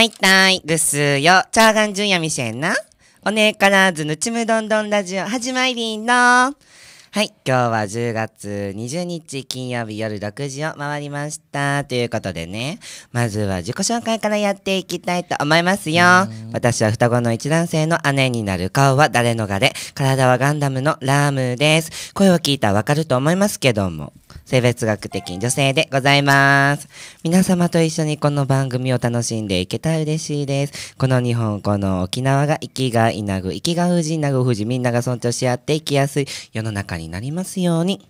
はいたい、ぐすよ。チャーガンじゅんやみせんな。おねえからずぬちむどんどんラジオ、始まりんの。はい、今日は10月20日金曜日夜6時を回りました。ということでね、まずは自己紹介からやっていきたいと思いますよ。私は双子の一男性の姉になる顔は誰のがで、体はガンダムのラームです。声を聞いたらわかると思いますけども、生物学的女性でございます。皆様と一緒にこの番組を楽しんでいけたら嬉しいです。この日本、この沖縄が生きがいなぐ、生きが富士、なぐ富士、みんなが尊重し合って生きやすい世の中になりますように。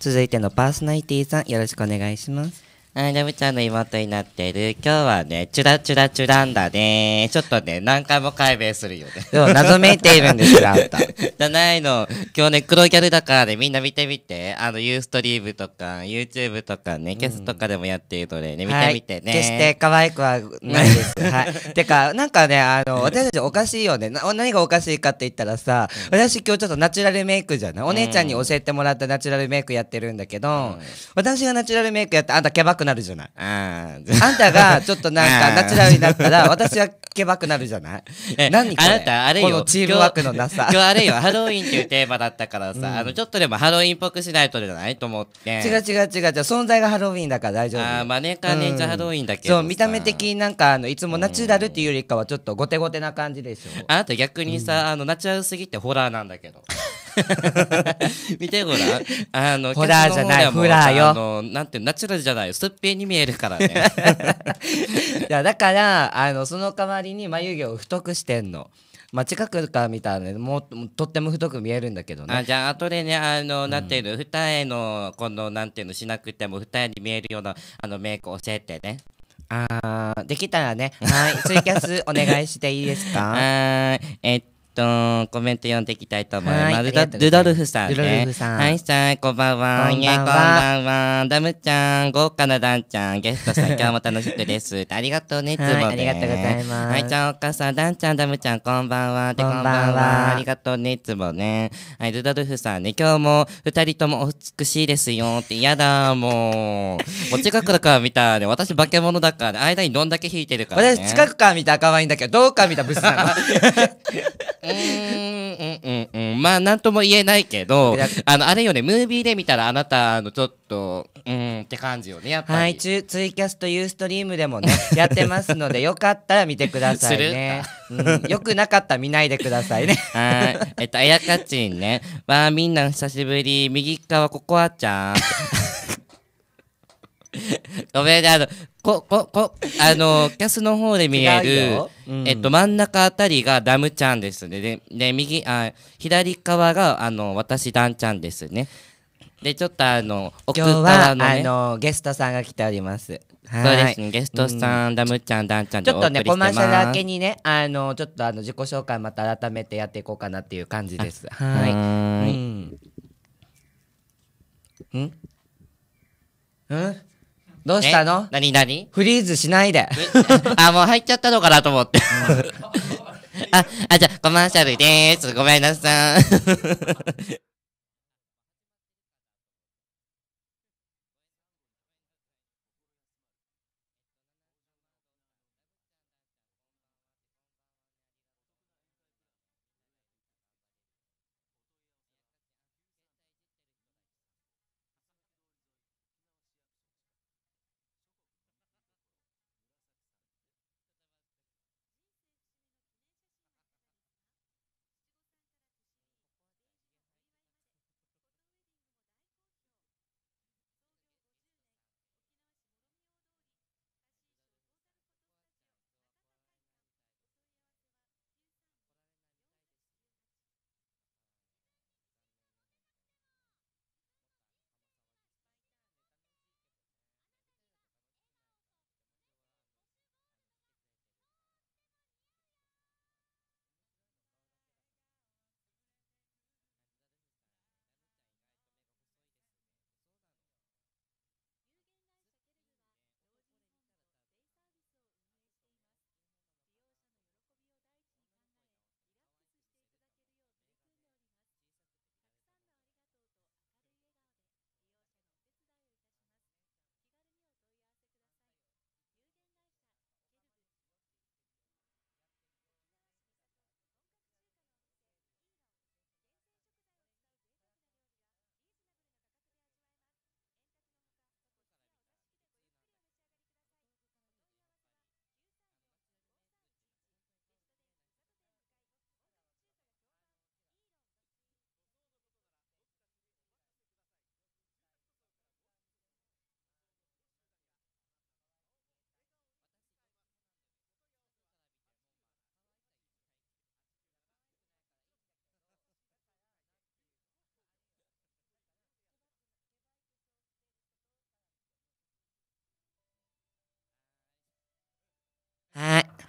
続いてのパーソナリティさん、よろしくお願いします。い、ラブちゃんの妹になってる。今日はね、チュラチュラチュランだね。ちょっとね、何回も解明するよね。でも、謎めいているんですよ、あんた。じゃないの。今日ね、黒ギャルだからね、みんな見てみて。あの、ユーストリームとか、YouTube とかね、ゲスとかでもやっているのでね、見てみてね、はい。決して可愛くはないです。はい。てか、なんかね、あの、私たちおかしいよね。何がおかしいかって言ったらさ、私今日ちょっとナチュラルメイクじゃないお姉ちゃんに教えてもらったナチュラルメイクやってるんだけど、うん、私がナチュラルメイクやって、あんたキャバクくなるじゃない。あんたがちょっとなんかナチュラルになったら、私はけばくなるじゃない。何あなた、あれよ。このチームワークのなさ。今日あれよ、ハロウィンっていうテーマだったからさ、あの、ちょっとでもハロウィンっぽくしないとじゃないと思って。違う違う違う違う、存在がハロウィンだから大丈夫。ああ、まーね、ー連じゃハロウィンだけど。そう、見た目的になんか、あの、いつもナチュラルっていうよりかはちょっとゴテゴテな感じでしょ。あなた逆にさ、あの、ナチュラルすぎてホラーなんだけど。見てごらん。あの、ホラーじゃない、ホラーよ。あの、なんて、ナチュラルじゃない、すっぺに見えるからね。いや、だから、あの、その代わりに眉毛を太くしてんの。まあ、近くから見たらねもうとっても太く見えるんだけどねあじゃあ後でねあの、うん、なんていうの二重のこのなんていうのしなくても二重に見えるようなあのメイク教えてねあできたらねはいツイキャスお願いしていいですか はいえっと、コメント読んでいきたいと思います。ルダルドルフさん、ね、ルドルフさん。はい、さん、こんばんは。こんばんは。こんばんは。ダムちゃん、豪華なダンちゃん、ゲストさん、今日も楽しくです。ありがとうね、つぼ、はい、ありがとうございます。はい、ちゃん、お母さん、ダンちゃん、ダムちゃん、こんばんは。こんばんは。ありがとうね、つぼね。はい、ルドルフさんね、今日も二人とも美しいですよって、やだ、もう。もう近くだから見たね。私、化け物だから、ね、間にどんだけ引いてるから、ね、私、近くから見た赤ワインだけど、どうか見たブスなの。うんうんうんまあなんとも言えないけどあのあれよねムービーで見たらあなたのちょっとうんって感じよねやっぱりはいツイキャストユーストリームでもね やってますのでよかったら見てくださいね、うん、よくなかったら見ないでくださいね はいえっとあやかちんねわあみんな久しぶり右側ココアちゃん ごめんね、あの、こ、こ、こ、あの、キャスの方で見える、うん、えっと、真ん中あたりがダムちゃんですね。で、で右、あ、左側が、あの、私、ダンちゃんですね。で、ちょっとあの、奥かの、ね、あの、ゲストさんが来ております。はい。そうですね、ゲストさん、うん、ダムちゃん、ダンちゃんちょっとね、コマーシャル明けにね、あの、ちょっとあの、自己紹介また改めてやっていこうかなっていう感じです。はい。はいうん。うんどうしたの何何フリーズしないで。あ、もう入っちゃったのかなと思って。あ、あ、じゃあ、コマーシャルでーす。ごめんなさい。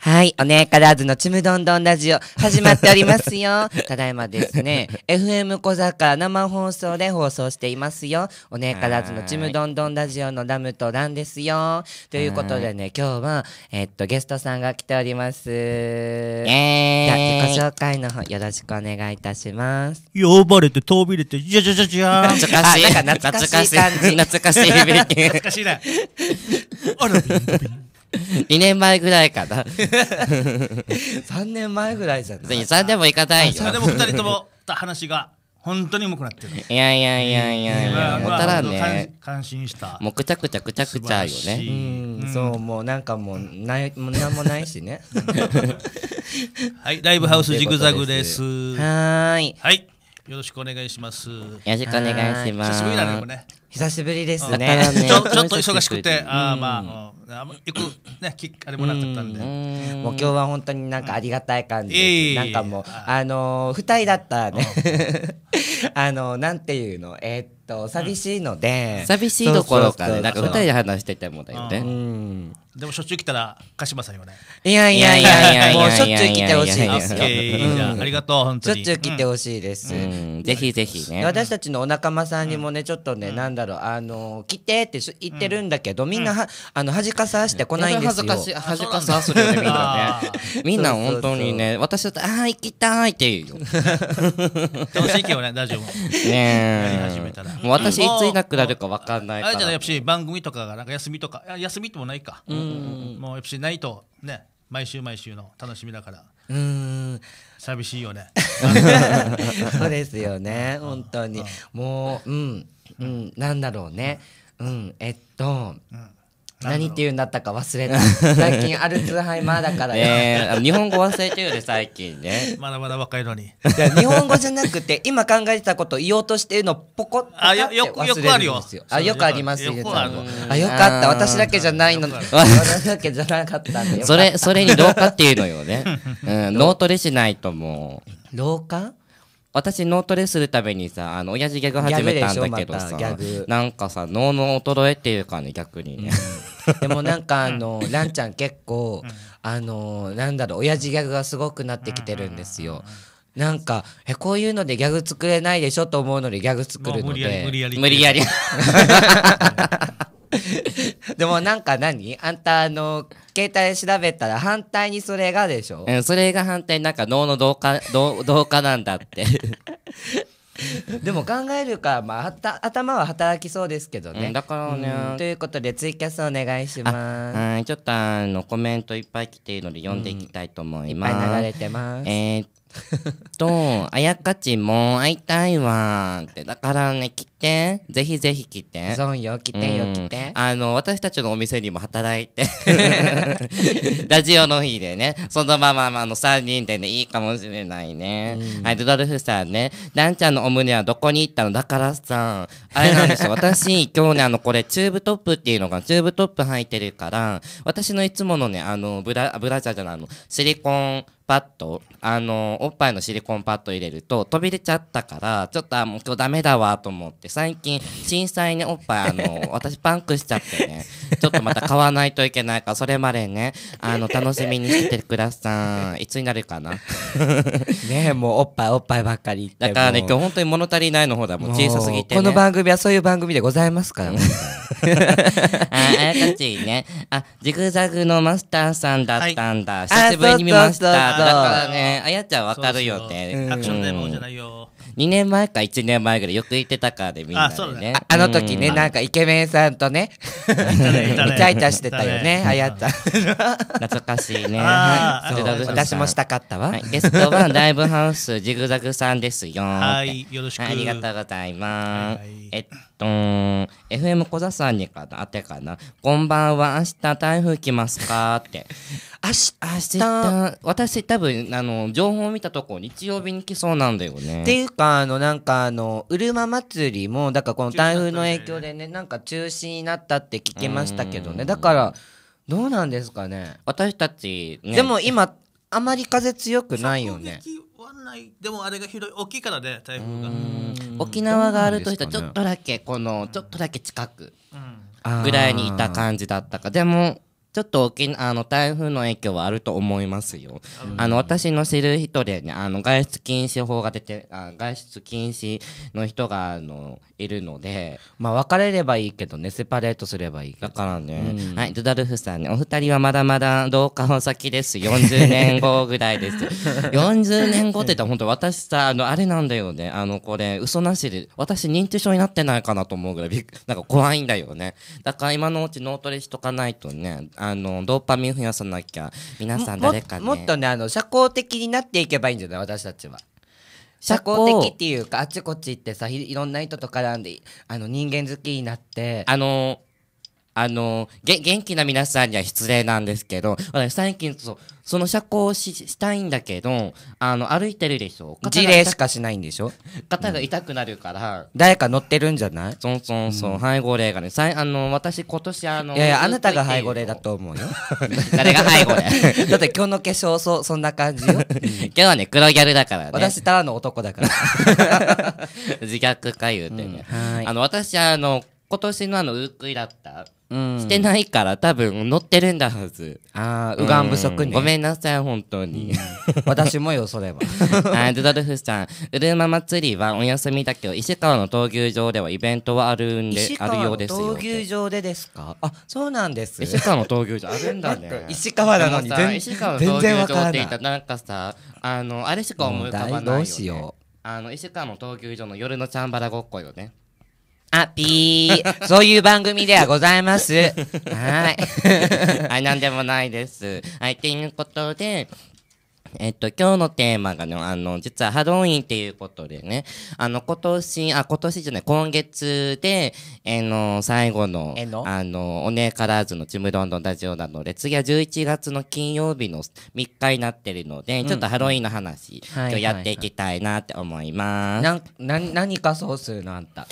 はい、おねえからずのちむどんどんラジオ始まっておりますよ。ただいまですね、FM 小坂生放送で放送していますよ。おねえからずのちむどんどんラジオのラムとランですよ。ということでね、今日は、えっと、ゲストさんが来ております。イエーイ自己紹介の方よろしくお願いいたします。呼ばれて、飛びれて、じゃじゃじゃじゃ懐かしい。なんか懐かしい感じ。懐かしい。懐かしい。な。あら、2 年前ぐらいかな。3 年前ぐらいじゃない3年もいかないよ。3年も2人とも話が。本当に重くなってる。いやいやいやいやいや、もたらね。感心した。もうくちゃくちゃくちゃくちゃよね。うん、そう、もうなんかもう、ない、もなんもないしね。はい、ライブハウスジグザグです。はい。はい。よろしくお願いします。よろしくお願いします。久しぶりだね、久しぶりですね。ちょっと忙しくて、ああまあ、あよくね、きっかれもなかったんで。もう今日は本当になんかありがたい感じなんかもう、あの二人だったね。あのなんていうの、えっと、寂しいので、寂しいところかね、なんか二人で話してたもんだよね。うんでもしょっちゅう来たら鹿島さんよね。いやいやいやいやもうしょっちゅう来てほしいですよ。ありがとう本当に。しょっちゅう来てほしいです。ぜひぜひね。私たちのお仲間さんにもねちょっとねなんだろうあの来てって言ってるんだけどみんなはあの恥かさしてこないんですよ。恥かさするよねみんなね。みんな本当にね私だとああ行きたいって言うよ。楽しいけどね大丈夫。ねえ。もう私いついなくなるかわかんないから。あれじゃやっぱし番組とかがなんか休みとか休みともないか。もうやっぱしないとね毎週毎週の楽しみだからうん寂しいよね そうですよね本当にもううん、うん、なんだろうねうんえっと、うん何って言うんだったか忘れた。最近アルツハイマーだからね。日本語忘れてるよね、最近ね。まだまだ若いのに。日本語じゃなくて、今考えてたこと言おうとしてるの、ポコッとあ、よ。あ、よくあるよ。あ、よくありますよ。あ、よかった。私だけじゃないの。私だけじゃなかったそれ、それに老化っていうのよね。うん、脳トレしないともう。老化私脳トレするためにさあの親父ギャグ始めたんだけどさ、ま、なんかさ脳の衰えっていうかね逆にね、うん、でもなんかあの ランちゃん結構、うん、あのなんだろう親父ギャグがすごくなってきてるんですよ、うん、なんかえこういうのでギャグ作れないでしょと思うのでギャグ作るので、無理やり無理やり でもなんか何あんたあの携帯調べたら反対にそれがでしょ、うん、それが反対なんか脳の同化 同化なんだって でも考えるか、まあ、頭は働きそうですけどね。うん、だからね、ということで、ツイキャスお願いします。はい、ちょっとあのコメントいっぱい来ているので、読んでいきたいと思います。うん、いっぱい流れてます。えー、っと、あやかちも会いたいわって、だからね、来て。ぜひぜひ来て。そうよ、来てよ、来て。あの、私たちのお店にも働いて。ラジオの日でね、そのまま、あの、3人でね、いいかもしれないね。はい、ルドルフさんね、なんちゃんのお胸はどこに行ったのだからさ、あれなんですよ。私、今日ね、あの、これ、チューブトップっていうのが、チューブトップ履いてるから、私のいつものね、あの、ブラ、ブラジャーじゃない、あの、シリコン、パッドあのおっぱいのシリコンパッド入れると飛び出ちゃったからちょっとあもう今日ダメだわと思って最近震災ねおっぱいあの 私パンクしちゃってねちょっとまた買わないといけないからそれまでねあの楽しみにしててくださいいつになるかな ねもうおっぱいおっぱいばっかりだからね今日本当に物足りないの方だもん小さすぎて、ね、この番組はそういう番組でございますからねあやたちねあジグザグのマスターさんだったんだ、はい、久しぶりに見ましただからねあやちゃんわかるよねアクションデモじゃないよ2年前か1年前ぐらいよく行ってたかでみんなでねああの時ね、なんかイケメンさんとねイチャイチャしてたよねあやった懐かしいね、はい、私もしたかったわ、ゲストはライブハウスジグザグさんですよはいよろしくありがとうございます、えっととん、FM 小座さんにかな、あてかな、こんばんは、明日台風来ますかって。明日明日私多分、あの、情報を見たとこ、日曜日に来そうなんだよね。っていうか、あの、なんか、あの、うるま祭りも、だからこの台風の影響でね、なんか中止になったって聞きましたけどね。だから、どうなんですかね。私たち、ね、でも今、あまり風強くないよね。ないでもあれがひどい大きいからね台風が沖縄があるとしたらちょっとだけこのちょっとだけ近くぐらいにいた感じだったかでもちょっと沖あの台風の影響はあると思いますよ。あの私の知る人でね、あの外出禁止法が出て、あ外出禁止の人があのいるのでまあ別れればいいけどねセパレートすればいいだからね、うん、はいドダルフさんねお二人はまだまだ同化先です40 年後ぐらいです40 年後って言ったら本当私さあのあれなんだよねあのこれ嘘なしで私認知症になってないかなと思うぐらいなんか怖いんだよねだから今のうち脳トレしとかないとねあのドーパミン増やさなきゃ皆さん誰かねもっとねあの社交的になっていけばいいんじゃない私たちは社交的っていうかあっちこっち行ってさいろんな人と絡んであの人間好きになってあのあのげ、元気な皆さんには失礼なんですけど、私最近そ、その社交ししたいんだけど、あの、歩いてるでしょ事例しかしないんでしょ肩が痛くなるから、うん、誰か乗ってるんじゃないそうそうそう、うん、背後霊がね、あの、私今年あの、いやいや、あなたが背後霊だと思うよ。誰が背後霊だって今日の化粧、そ、そんな感じよ。今日はね、黒ギャルだからね。私ただの男だから。自虐か言うてね。うん、はい。あの、私あの、今年のあのウークイだった、うんしてないから多分乗ってるんだはずああうがん不足ね、ごめんなさい本当に、私もよそれは あドドルフさん、うるま祭りはお休みだけど、石川の闘牛場ではイベントはあるんであるようですよ。闘牛場でですかあそうなんです石川の闘牛場あるんだね。石川なのに全石川の闘然わ牛か場ってなたなんかさ、あの、あれしか思い浮かばないよ、ね。うどうしようあの、石川の闘牛場の夜のチャンバラごっこよね。あ、ピー。そういう番組ではございます。はい。はい、なんでもないです。はい、ということで、えっと、今日のテーマがね、あの、実はハロウィンっていうことでね、あの、今年、あ、今年じゃない、今月で、えの、最後の、のあの、おねえラーズのちむどんどんラジオなので、次は11月の金曜日の3日になってるので、うん、ちょっとハロウィンの話、うん、今日やっていきたいなって思います。はいはいはい、な、な、何かそうするのあんた。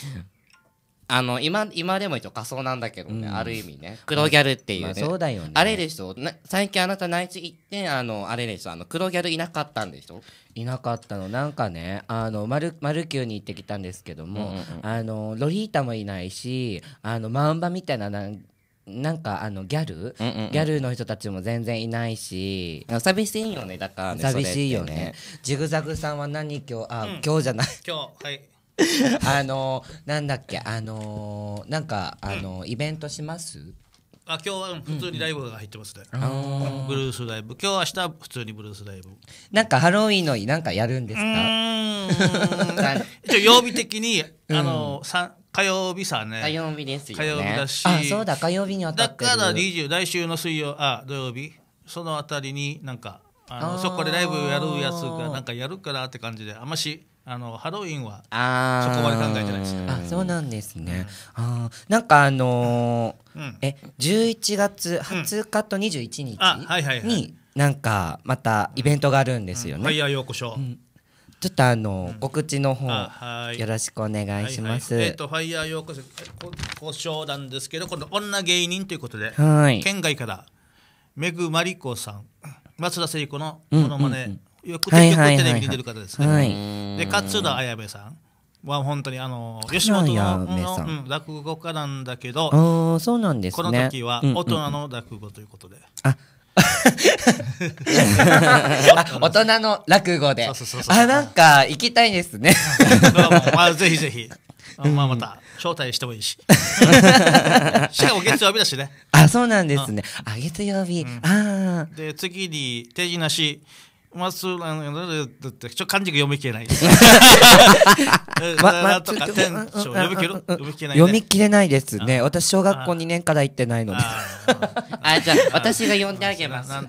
あの今今でも一応仮装なんだけどね、うんある意味ね黒ギャルっていうまね、あ、そうだよねあれでしょな最近あなた内地行ってあのあれでしょあの黒ギャルいなかったんでしょいなかったのなんかねあのマルマルキューに行ってきたんですけども、うんうんうんあのロリータもいないしあのマンバみたいななんなんかあのギャル、うんうんうんギャルの人たちも全然いないし寂しいよねだからね寂しいよねジグザグさんは何今日あ、うん今日じゃない今日はい あのなんだっけあのなんかあの、イベントしますあ今日は普通にライブが入ってますね、うん、ブルースライブ今日明日普通にブルースライブなんかハロウィンのなんかやるんですか 一応曜日的にあの、うん、火曜日さね火曜日ですよ、ね、火曜日だしあそうだ火曜日に当たってるだから20来週の水曜あ土曜日そのあたりになんかあのそこでライブやるやつがなんかやるからって感じであんましあのハロウィンはそこまで考えてないですあそうなんですね、うん、あなんかあのーうん、え11月20日と21日に、はいはいはい、なんかまたイベントがあるんですよね、うん、ようこそ、ちょっとあの、告知の方、よろしくお願いします。はいはい、えっ、ー、と、ファイヤーようこそ、故障なんですけど、今度女芸人ということで、はい、県外から、めぐまりこさん、松田聖子のものまね、うんうんうんよくテレビ出てる方ですね。はいはい、で勝浦綾部さんは本当にあの吉本の、落語家なんだけどそうなんです、ね、この時は大人の落語ということで。うんうんうん、あ 大人の落語で。あ、なんか行きたいですね。まあ、ぜひぜひ。まあ、また、招待してもいいし。しかも月曜日だしね。あ、そうなんですね。あ、月曜日。ああ。で、次に、手品しまあ、そうあの、だって、ちょ、漢字が読み切れない。読み切れない。ですね。私、小学校2年から行ってないので。あ、じゃあ、私が読んであげます。はい。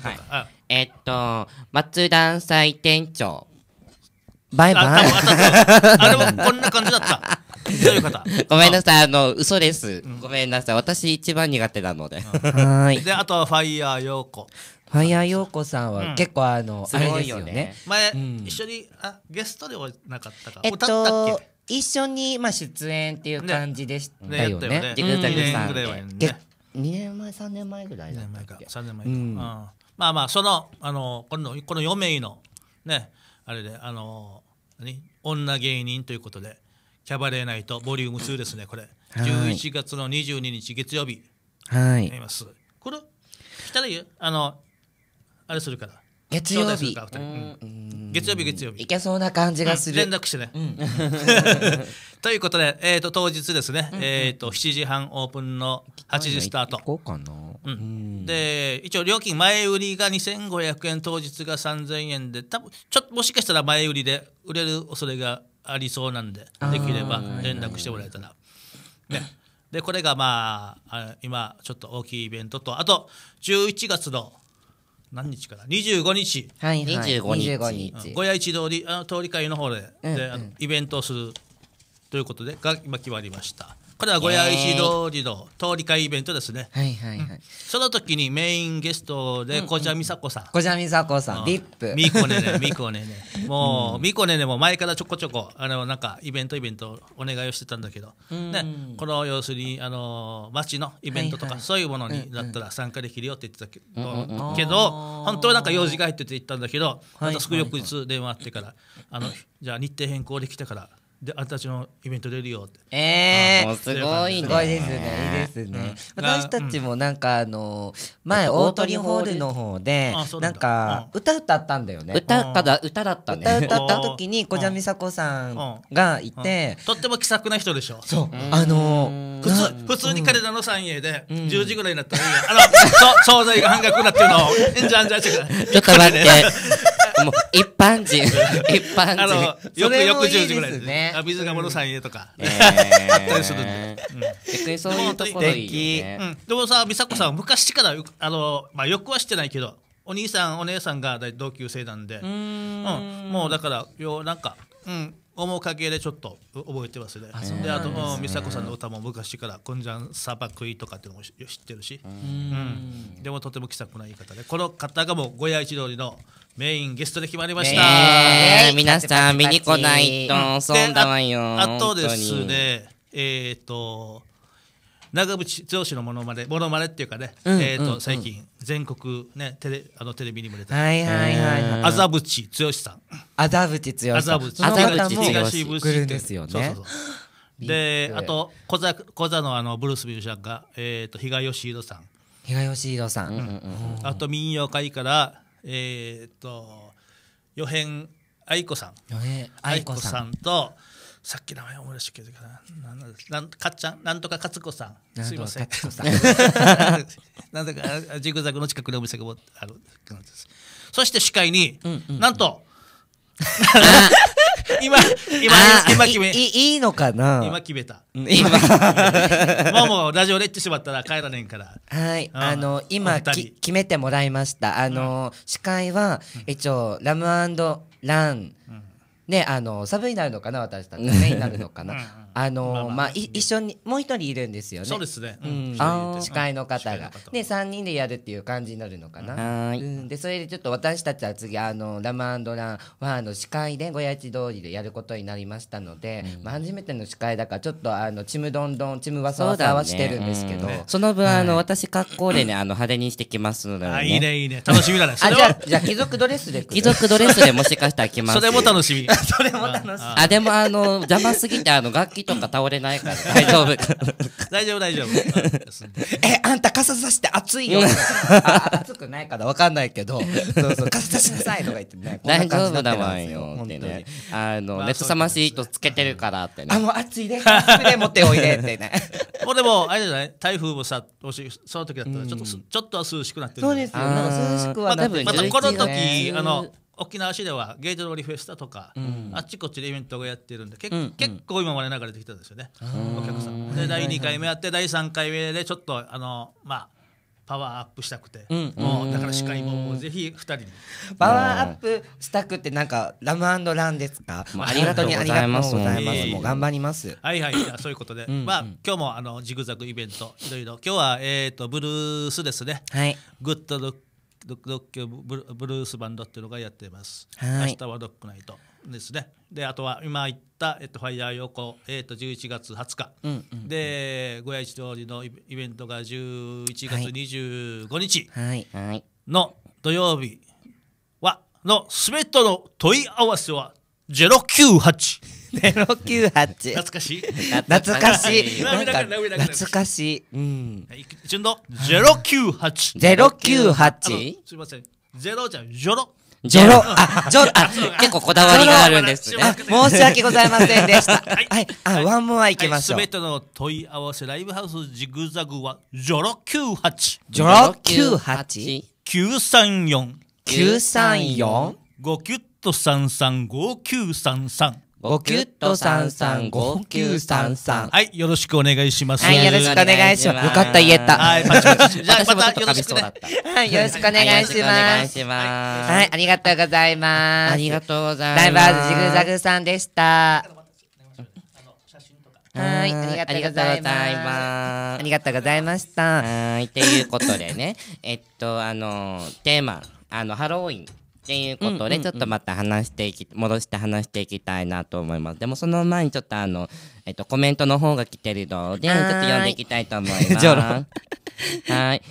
えっと、松団祭店長。バイバイ。あ、でも、こんな感じだった。ごめんなさい、あの、嘘です。ごめんなさい。私一番苦手なので。はい。で、あとはファイヤー陽子。ファイヤー陽子さんは結構あの、あれですよね。前、一緒にあゲストではなかったか。えっと一緒にまあ出演っていう感じでしたよね。ジグザグさん。2年前三年前ぐらいだったっけ。3年前か。まあまあそのあのこのこの四名のねあれであの何女芸人ということでキャバレーナイトボリューム2ですねこれ。11月の22日月曜日。はい。これ来たらいいあのあれするから月曜日月曜日月曜日いけそうな感じがする連絡してね、うん、ということで、えーと、当日ですね、うんうん、えーと、七時半オープンの八時スタートこうかな、うん、で一応料金前売りが二千五百円当日が三千円で多分ちょっともしかしたら前売りで売れる恐れがありそうなんでできれば連絡してもらえたら、ね、でこれがまああ今ちょっと大きいイベントとあと十一月の何日かな25日、はいはい、25日ゴ日、うん、一通りあの通り会の方でうんうん、でイベントをするということでが今決まりましたこれはゴヤ石通りの通り会イベントですね。はいはいはい。その時にメインゲストで、こちゃみさこさん。こちゃみさこさん、ビップ。みこねね、みこねね。もう、みこねねも前からちょこちょこ、あの、なんか、イベントイベントお願いをしてたんだけど、ね、この要するに、あの、街のイベントとか、そういうものになったら参加できるよって言ってたけど、けど、本当はなんか用事が入ってて言ったんだけど、またすぐ翌日電話あってから、あの、じゃあ日程変更できたから、であんたちのイベント出るよってええー、すごいねすごいですねいいですね、私たちもなんかあの前大鳥ホールの方でなんか歌歌ったんだよね歌だ歌だったね歌歌った時に小じゃみさこさんがいてとっても気さくな人でしょそうあの普通普通に彼らの三栄で10時ぐらいになったらいいやあの惣菜が半額になってるのをじゃんじゃんしてくちょっと待ってもう一般人 一般あのよく翌10時ぐらいですねあ水がものさん家とか、ねあったりするんで、うん、逆にそういうところいいよね、でもさ美佐子さんは昔からあの、まあ、よくはしてないけどお兄さんお姉さんが同級生なんでうん、もうだからよう、なんかうんか影でちょっと覚えてますね。で、あと、美佐子さんの歌も昔から「こんじゃんばくい」とかっていうのも知ってるし、うん、でもとても気さくな言い方でこの方がもうごや一通りのメインゲストで決まりました。ね、皆さん見に来ないと損だわよ。あとですね、えっ、と長渕剛のものまね、ものまねっていうかね、えっ、と、最近全国ねテレあのテレビにも出た。はいはいはい、はい。麻渕剛さん。麻渕剛さん。麻渕剛さん。東渕来るんですよね。そうそうそうであと小座小座のあのブルースミュージャンがえっ、ー、と比嘉義弘さん。比嘉義弘さん。うんうんうん、あと民謡界からえー、っと予編愛子さん愛子さんとさっき名前思い出してくれたかななんかっちゃんなんとか勝子さんすいません なんとかジグザグの近くのお店があるそして司会に、うんうんうん、なんと 今、今、今決め。いいいのかな今決めた。今。もうもうラジオレッチしまったら帰らねんから。はい。あの、今決めてもらいました。あの、司会は、一応、ラムラン。ね、あの、サブになるのかな私たち。メインになるのかなあのまあ一緒にもう一人いるんですよね。そうですね。うん、司会の方がで三人でやるっていう感じになるのかな。うん、でそれでちょっと私たちは次あのラマンドランはあの司会でごやち通りでやることになりましたので、まあ初めての司会だからちょっとあのちむどんどんちむわさわさはしてるんですけど、その分あの私格好でねあの派手にしてきますのであいいねいいね楽しみだね。あじゃじゃ貴族ドレスで貴族ドレスでもしかしたら来ます。それも楽しみ。それも楽しみ。あでもあの邪魔すぎてあの楽器とか倒れないから大丈夫。大丈夫、大丈夫。え、あんた傘さして暑いよ。暑くないからわかんないけど、そうそう、傘さしなさいとか言ってね。大丈夫だわんよってね。あの、熱さましいとつけてるからってね。あ、もう暑いで、スプレ持っておいでってね。もうでも、あれじゃない台風もさ、もし、その時だったら、ちょっと、ちょっとは涼しくなってる。そうですよ。涼しくはなってる。またこの時、あの、沖縄市ではゲートローリフェスタとか、うん、あっちこっちでイベントがやってるんで、け、うん、結構今まで流れてきたんですよね、お客さん。で第2回目やって第3回目でちょっとあのまあパワーアップしたくて、うん、もうだから司会もぜひ2人にパワーアップしたくってなんかラムランですか、まあ、ありがとうございますもう頑張りますはいはいそういうことでまあ、今日もあのジグザグイベントいろいろ今日はえっ、ー、とブルースですね、はい、グッドルックロックブルブルースバンドっていうのがやってます。はい、明日はロックナイトですね。であとは今言ったえっとファイヤー横えっと11月20日、うんうんうん、で五夜一通りのイベントが11月25日はい。の土曜日はのすべての問い合わせは098。098懐かしい懐かしい懐かしいうん順度098 098すみません0じゃん。ゼロジョロ、あ、ジョロ、あ、結構こだわりがあるんです。あ、申し訳ございませんでした。はい、あ、ワンモアいきましょう。すべての問い合わせライブハウスジグザグは、ジョロ98。ジョロ 98? 934。934?5 キュッと335933。ごきゅっとさんさん、ごきゅうさんさん。はい、よろしくお願いします。はい、よろしくお願いします。よかった、言えた。はい、パチパチ。じ ゃあ、またよろしく、はい、よろしくお願いします。お願いします。はい、ありがとうございます。ありがとうございます。ライバーズジグザグさんでした。はい、ありがとうございます。ありがとうございました。はい、ということでね、えっと、あの、テーマ、あの、ハロウィン。っていうことで、ちょっとまた話していき、戻して話していきたいなと思います。でもその前にちょっとあの、えっと、コメントの方が来てるので、ちょっと読んでいきたいと思います。はい。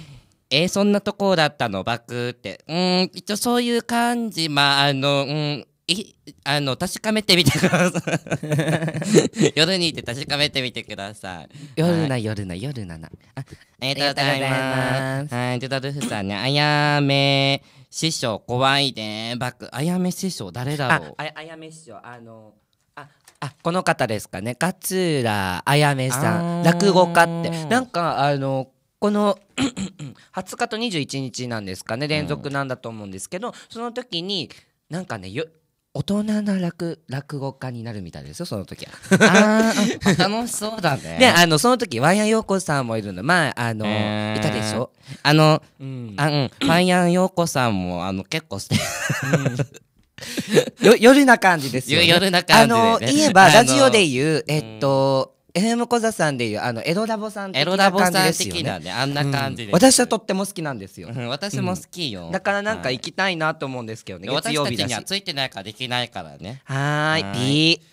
えー、そんなとこだったのバクって。うん、一応そういう感じ、まあ、あの、うん、いあの確かめてみてください 夜にいて確かめてみてください夜な夜な夜ななあありがとうございますはいジゥダルフさんねあやめ師匠怖いねバックあやめ師匠誰だろうああやめ師匠あのああこの方ですかね勝浦あやめさん落語家ってなんかあのこの 20日と21日なんですかね連続なんだと思うんですけど、うん、その時になんかね大人な落落語家になるみたいですよその時はあ楽しそうだねで あのその時ワンヤン陽子さんもいるのまああの、えー、いたでしょあの、うん、あうんワンヤン陽子さんもあの結構して、うん、よ夜な感じですよ、ね、夜な感じで、ね、あの言えば ラジオで言うえっと FM 小座さんでいうあのエロラボさん的な感じですよね。ねあんな感じで、うん、私はとっても好きなんですよ。うん、私も好きよ、うん、だからなんか行きたいなと思う。んですけどね。月曜日だし。ついてないからできないからね。はい、ピー。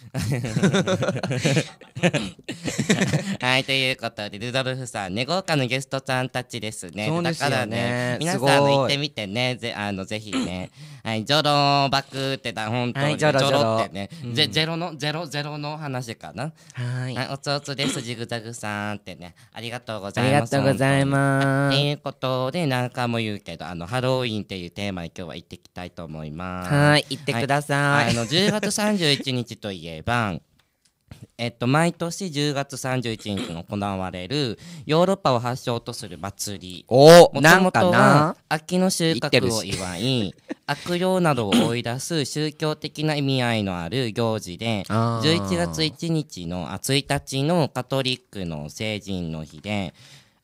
はい、ということで、ルドルフさん、寝豪華のゲストさんたちですね。ですね。だからね、皆さん行ってみてね、ぜあのぜひね、はい、ジョロバクってた本当に、はい、ジョロジョロってね、うん、ゼゼロの、ゼロゼロの話かな。はい、はい。おつおつです、ジグザグさんってね、ありがとうございます。ありがとうございます。ということで、何回も言うけど、あの、ハロウィンっていうテーマに今日は行っていきたいと思います。はい、行ってください。はい、あの、10月31日といえばえっと、毎年10月31日に行われるヨーロッパを発祥とする祭りおもともと秋の収穫を祝い悪霊などを追い出す宗教的な意味合いのある行事で11月1日のあ1日のカトリックの成人の日で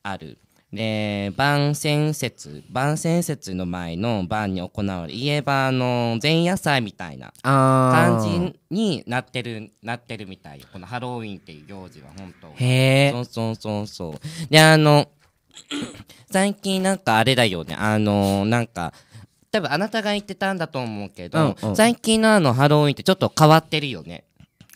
あるえー、晩戦節晩戦節の前の晩に行わればあの前夜祭みたいな感じになってるなってるみたいこのハロウィンっていう行事は本当へえそうそうそうそうであの 最近なんかあれだよねあのなんか多分あなたが言ってたんだと思うけど、うんうん、最近のあのハロウィンってちょっと変わってるよね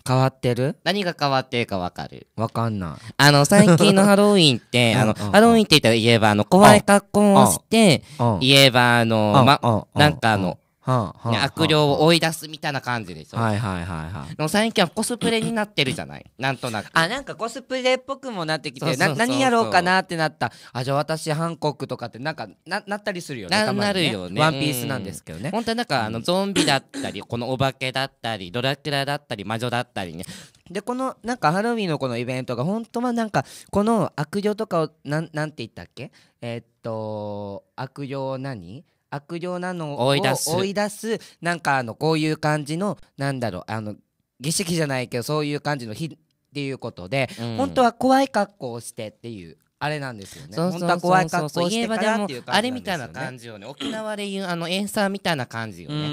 変わってる何が変わってるかわかるわかんない。あの、最近のハロウィンって、あの、ハロウィンって言ったら言えば、あの、怖い格好をして、言えば、あの、ま、なんかあの、はあはあ悪霊を追い出すみたいな感じでしょ。はいはいはいはい。でも最近はコスプレになってるじゃない なんとなく。あ、なんかコスプレっぽくもなってきて、な何やろうかなってなった。あ、じゃあ私、ハンコックとかってなんかななったりするよね。ななるよね、ワンピースなんですけどね。本当なんか、あの、ゾンビだったり、このお化けだったり、ドラキュラだったり、魔女だったりね。でこのなんかハロウィンのこのイベントが本当はなんかこの悪霊とかをなんなんて言ったっけえー、っと悪霊を何悪霊なのを追い出す追い出すなんかあのこういう感じのなんだろうあの儀式じゃないけどそういう感じの日っていうことで、うん、本当は怖い格好をしてっていうあれなんですよね。そうそうそうそう本当は怖い格好してからっていう感じ、ね、あれみたいな感じよね。沖縄でいうあのエンサーみたいな感じよね。うん、う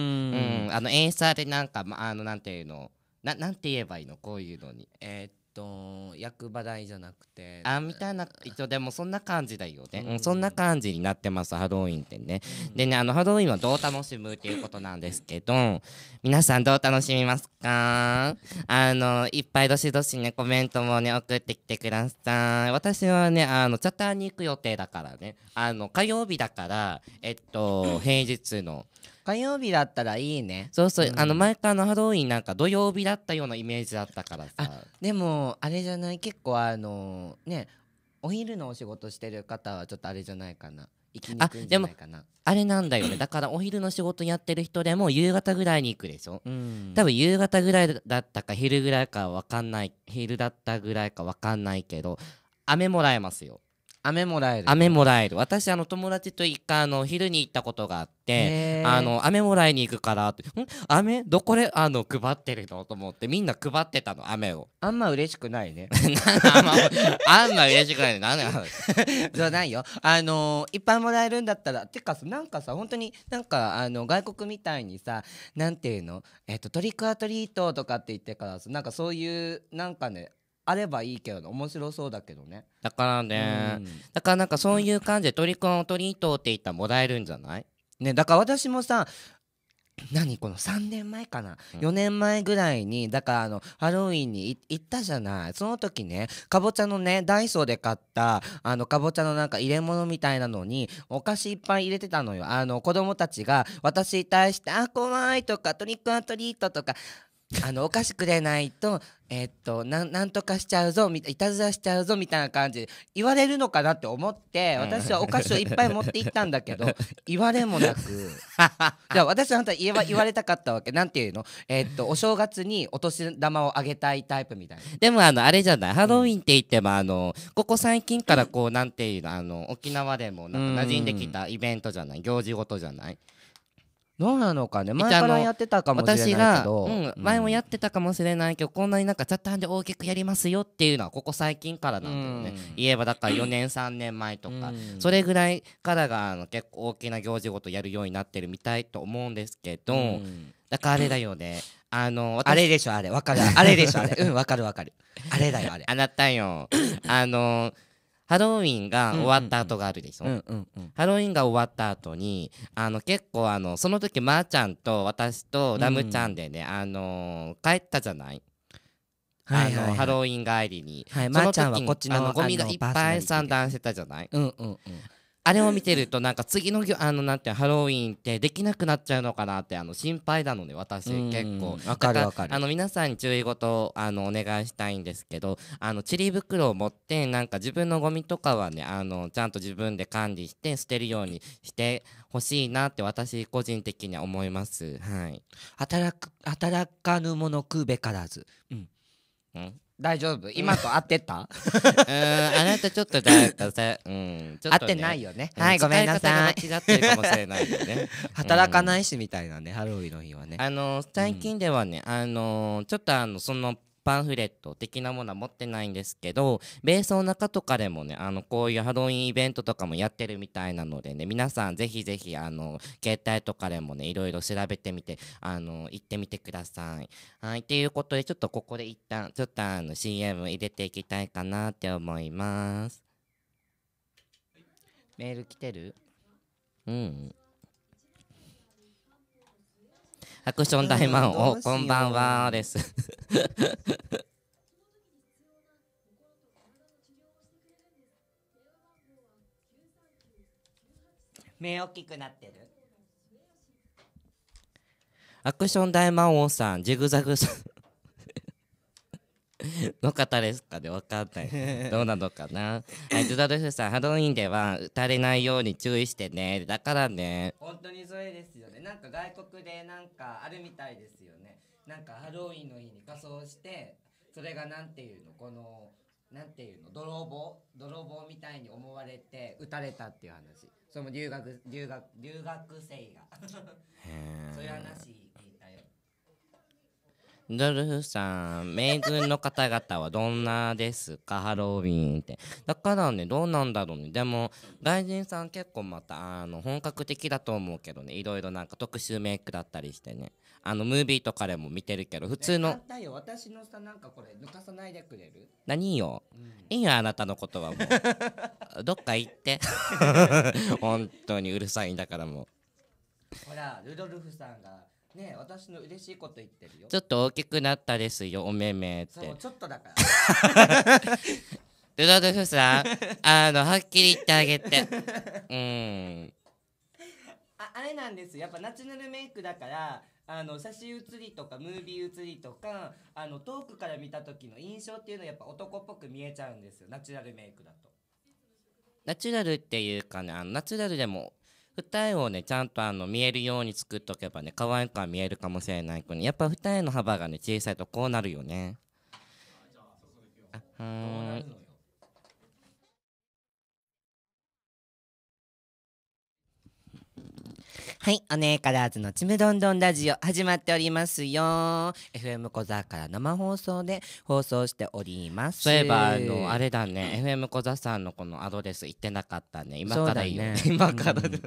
ん、あのエンサーでなんかまあのなんていうのななんて言えばいいのこういうのにえー、っと役場代じゃなくてあみたいな一応でもそんな感じだよね、うん、そんな感じになってますハロウィンってね、うん、でねあのハロウィンはどう楽しむっていうことなんですけど皆さんどう楽しみますかあのいっぱいどしどしねコメントもね送ってきてください私はねあのチャターに行く予定だからねあの火曜日だからえっと平日の火曜日だったらいいねそうそう、うん、あの前からのハロウィンなんか土曜日だったようなイメージだったからさでもあれじゃない結構あのねお昼のお仕事してる方はちょっとあれじゃないかな行きにくいんじゃないかなあれなんだよね だからお昼の仕事やってる人でも夕方ぐらいに行くでしょ、うん、多分夕方ぐらいだったか昼ぐらいか分かんない昼だったぐらいか分かんないけど飴もらえますよ飴もらえる飴もらえる私あの友達と一回あの昼に行ったことがあってあの飴もらいに行くからって「ん飴どこであの配ってるの?」と思ってみんな配ってたの飴をあんま嬉しくないね あんま嬉しくないね何だそうないよあのー、いっぱいもらえるんだったらてかなんかさ本当になんかあの外国みたいにさなんていうの、えーと、とトリックアトリートとかって言ってからさなんかそういうなんかねあればいいけど面白そうだけどねだからね、うん、だからなんかそういう感じで取り組ントリートって言ったらもらえるんじゃないねだから私もさ何この3年前かな、うん、4年前ぐらいにだからあのハロウィンに行ったじゃないその時ねかぼちゃのねダイソーで買ったあのかぼちゃのなんか入れ物みたいなのにお菓子いっぱい入れてたのよあの子供たちが私に対して「あ怖い」とか「トリックアトリート」とかあのお菓子くれないとえー、っとなんとかしちゃうぞみたいたずらしちゃうぞみたいな感じで言われるのかなって思って私はお菓子をいっぱい持っていったんだけど 言われもなく じゃあ私は本当は言わ言われたかったわけなんていうのえー、っとお正月にお年玉をあげたいタイプみたいなでもあのあれじゃないハロウィンって言っても、あのここ最近からこうなんていうのあの沖縄でもなんか馴染んできたイベントじゃない行事ごとじゃない。どうなのかね前からやってたかもしれないけど私が、うん、前もやってたかもしれないけど、うん、こんなになんかチャッターで大きくやりますよっていうのはここ最近からなんだよね、うん、言えばだから4年3年前とか、それぐらいからがあの結構大きな行事ごとやるようになってるみたいと思うんですけど、だからあれだよね、あのあれでしょあれわかるあれでしょあれうんわかるわかるあれだよあれ あなたよあのーハロウィンが終わった後があるでしょ、うんうんうん、ハロウィンが終わった後にあの結構あのその時まー、あ、ちゃんと私とラムちゃんでね、あのー、帰ったじゃないはいはいはい、あのハロウィン帰りに、はい、まー、あ、ちゃんはこっちのゴミがいっぱい散乱してたじゃない、うんうんうん、あれを見てるとなんか次のあのなんてハロウィンってできなくなっちゃうのかなってあの心配なので、ね、私結構わかるわかるあの皆さんに注意事をあのお願いしたいんですけどあのチリ袋を持ってなんか自分のゴミとかはねあのちゃんと自分で管理して捨てるようにしてほしいなって私個人的には思いますはい働く働かぬ者食うべからずうん、うん大丈夫今と合ってた うんあなたちょっとだだうんちょっと、ね、合ってないよね、うん、はいごめんなさい間違ってるかもしれないよね 働かないしみたいなね、うん、ハロウィンの日はねあの最近ではね、あのちょっとあのそのパンフレット的なものは持ってないんですけどベースの中とかでもねあのこういうハロウィンイベントとかもやってるみたいなのでね皆さんぜひぜひあの携帯とかでもねいろいろ調べてみてあの行ってみてください。はいということでちょっとここで一旦ちょっとあの CM 入れていきたいかなって思います。メール来てるうん。アクション大魔王、こんばんはです。目大きくなってるアクション大魔王さん、ジグザグさん の方ですかねわかんない どうなのかなはいズダルフさんハロウィンでは打たれないように注意してねだからね本当にそれですよねなんか外国でなんかあるみたいですよねなんかハロウィンの日に仮装してそれがなんていうのこのなんていうの泥棒泥棒みたいに思われて打たれたっていう話その留学留学留学生が そういう話ドルフさん、名軍の方々はどんなですか、ハロウィーンって。だからね、どうなんだろうね。でも、外人さん結構また、あの、本格的だと思うけどね、いろいろなんか特集メイクだったりしてね。あの、ムービーとかでも見てるけど、普通の。だよ、私のさ、なんかこれ、抜かさないでくれる何よ、うん。いいよ、あなたのことはもう。どっか行って。本当にうるさいんだからもう。ほら、ルドルフさんが。ね私の嬉しいこと言ってるよ。ちょっと大きくなったですよ、おめめっそう。ちょっとだから。ルドルフさん、あの、はっきり言ってあげて。うん。ああれなんですやっぱナチュラルメイクだからあの写真写りとかムービー写りとかあの遠くから見た時の印象っていうのはやっぱ男っぽく見えちゃうんですよナチュラルメイクだとナチュラルっていうかね、あのナチュラルでも二重をねちゃんとあの見えるように作っとけばね可愛くは見えるかもしれないけど、ね、やっぱ二重の幅がね小さいとこうなるよね。あはーはい、おねえからずのちむどんどんラジオ始まっておりますよ。FM 小ザから生放送で放送しております。そういえば、あの、あれだね、FM 小ザさんのこのアドレス言ってなかったね。今からね、今から、うん、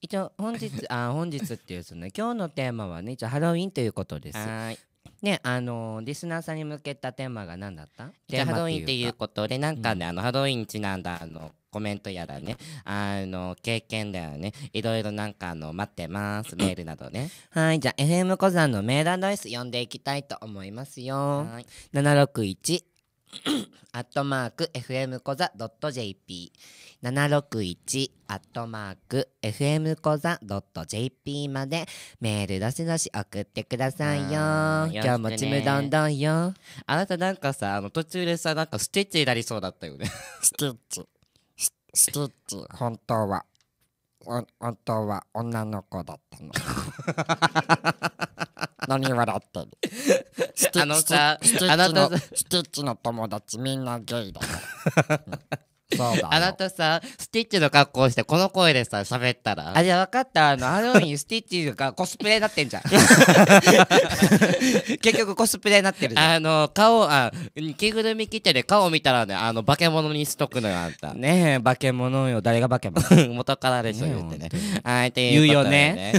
一応、本日、あ、本日っていうその、今日のテーマはね、一応ハロウィンということです。ねあのー、リスナーさんに向けたテーマが何だったハロウィンっていうことでなんかね、うん、あのハロウィンちなんだあのコメントやらね、あの、経験だよね、いろいろなんかあの、待ってます、メールなどね。はい、じゃあ、FM 小山のメールアドレス読んでいきたいと思いますよ。はい。761 アットマーク FM 小座 .jp 761アットマーク FM 小座 .jp までメールどしどし送ってくださいよ今日もちむどんどんよあなたなんかさあの途中でさなんかステッチになりそうだったよね ステッチスティッチ本当は本当は女の子だったの 何笑ってるスティッチの友達みんなゲイだから、う んそうだあなたさ、スティッチの格好してこの声でさ、喋ったら。あ、じゃあ分かった。あの、ハロウィンスティッチがコスプレになってんじゃん。結局コスプレになってるじゃん。あの、顔、あ、着ぐるみ着てで顔見たらね、あの、化け物にしとくのよ、あんた。ねえ、化け物よ。誰が化け物 元からでしょ、言ってね。はい、っていう、言うよね。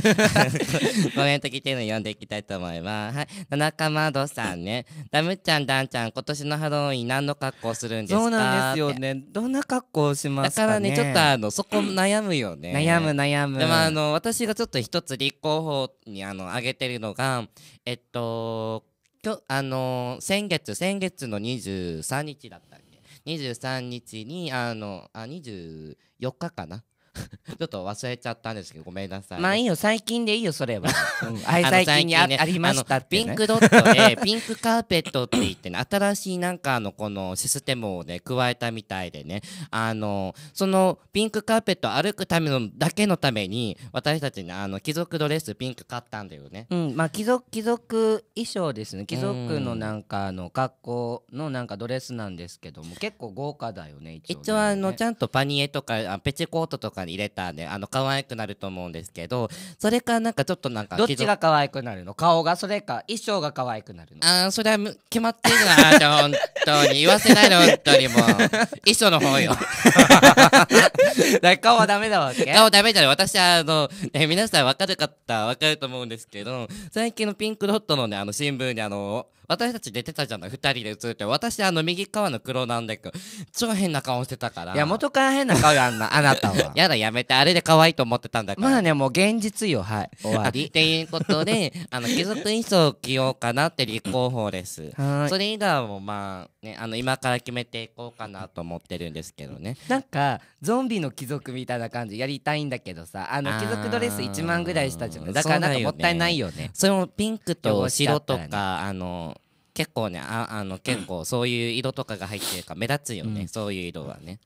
コメント来てるの読んでいきたいと思います。はい。中窓さんね。ダムちゃん、ダンちゃん、今年のハロウィン何の格好するんですかそうなんですよね。どんなな格好しますかねだからねちょっとあのそこ悩むよね悩む悩むでもあの私がちょっと一つ立候補にあの挙げてるのがえっときょあの先月先月の23日だったっけ23日にあのあ24日かな ちょっと忘れちゃったんですけど、ごめんなさい。まあいいよ、最近でいいよ、それは。うん、あ最近にあ,、ね、ありましたって、ね、ピンクドットで、ピンクカーペットって言ってね、新しいなんかのこのシステムをね、加えたみたいでね、あの、そのピンクカーペット歩くためのだけのために、私たちね、あの、貴族ドレスピンク買ったんだよね。うん、まあ貴族、貴族衣装ですね。貴族のなんか、あの、格好のなんかドレスなんですけども、結構豪華だよね、一応、ね、一応あの、ちゃんとパニエとか、ペチコートとかに入れたんで、あの、可愛くなると思うんですけど、それかなんかちょっとなんか、どっちが可愛くなるの顔が、それか、衣装が可愛くなるのああ、それは決まってるな、本当に。言わせないの、本当にもう。衣装の方よ。だ顔はダメだわけ 顔ダメだよ。私は、あの、え皆さん分かるかった、分かると思うんですけど、最近のピンクドットのね、あの、新聞にあの、私たち出てたじゃない二人で映って私あの右側の黒なんだけど超変な顔してたからいや元から変な顔やんな あなたはやだやめてあれで可愛いと思ってたんだからまあねもう現実よはい終わりっていうことで あの貴族衣装を着ようかなって立候補ですそれ以外もまあねあの今から決めていこうかなと思ってるんですけどねなんかゾンビの貴族みたいな感じやりたいんだけどさあの貴族ドレス1万ぐらいしたじゃんだからなんかもったいないよねそれもピンクと白とかあの結構ねああの結構そういう色とかが入ってるから目立つよね、うんそういう色はね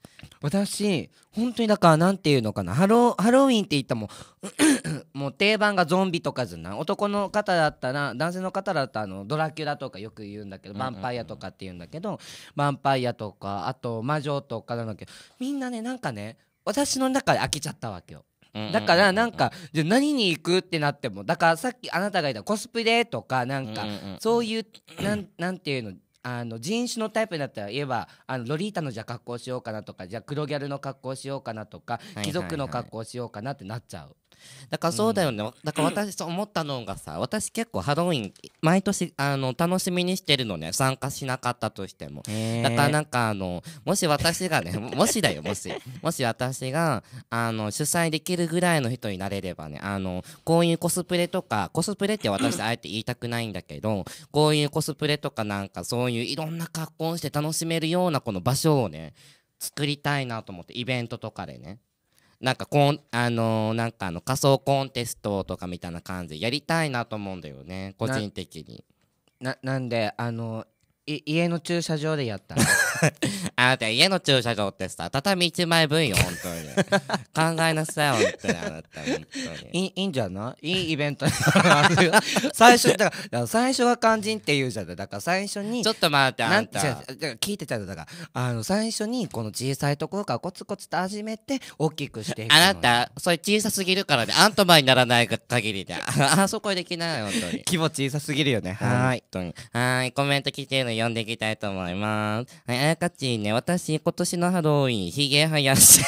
私本当にだからなんていうのかなハロハロウィンって言ったも もう定番がゾンビとかずな男の方だったら男性の方だったらあのドラキュラとかよく言うんだけどヴァンパイアとかって言うんだけどヴァンパイアとかあと魔女とかなんだけどみんなねなんかね私の中で飽きちゃったわけよだからなんかじゃ何に行くってなってもだからさっきあなたが言ったコスプレとかなんかそういうなんなんていうのあの人種のタイプになったら言えばあのロリータのじゃ格好しようかなとかじゃ黒ギャルの格好しようかなとか貴族の格好しようかなってなっちゃう。だからそうだよね、うん、だから私思ったのがさ私結構ハロウィン毎年あの楽しみにしてるのね参加しなかったとしてもだからなんかあのもし私がね もしだよもしもし私があの主催できるぐらいの人になれればねあのこういうコスプレとかコスプレって私あえて言いたくないんだけどこういうコスプレとかなんかそういういろんな格好をして楽しめるようなこの場所をね作りたいなと思ってイベントとかでね。なんかこん、あのー、なんかあの仮想コンテストとかみたいな感じやりたいなと思うんだよね個人的にななんであの家の駐車場でやった あなた家の駐車場ってさ畳1枚分よ本当に 考えなさい本当にあなたいいんじゃないいいイベントに 最初だから最初は肝心って言うじゃんだから最初にちょっと待ってあんただか聞いてたんだからあの最初にこの小さいところからコツコツと始めて大きくしていくあなたそれ小さすぎるからねあんと前にならない限りであそこできない本当に規模小さすぎるよねはいはいコメント聞いてるの読んでいきたいと思います。はい、あやかちね、私、今年のハロウィン、ひげ生やし。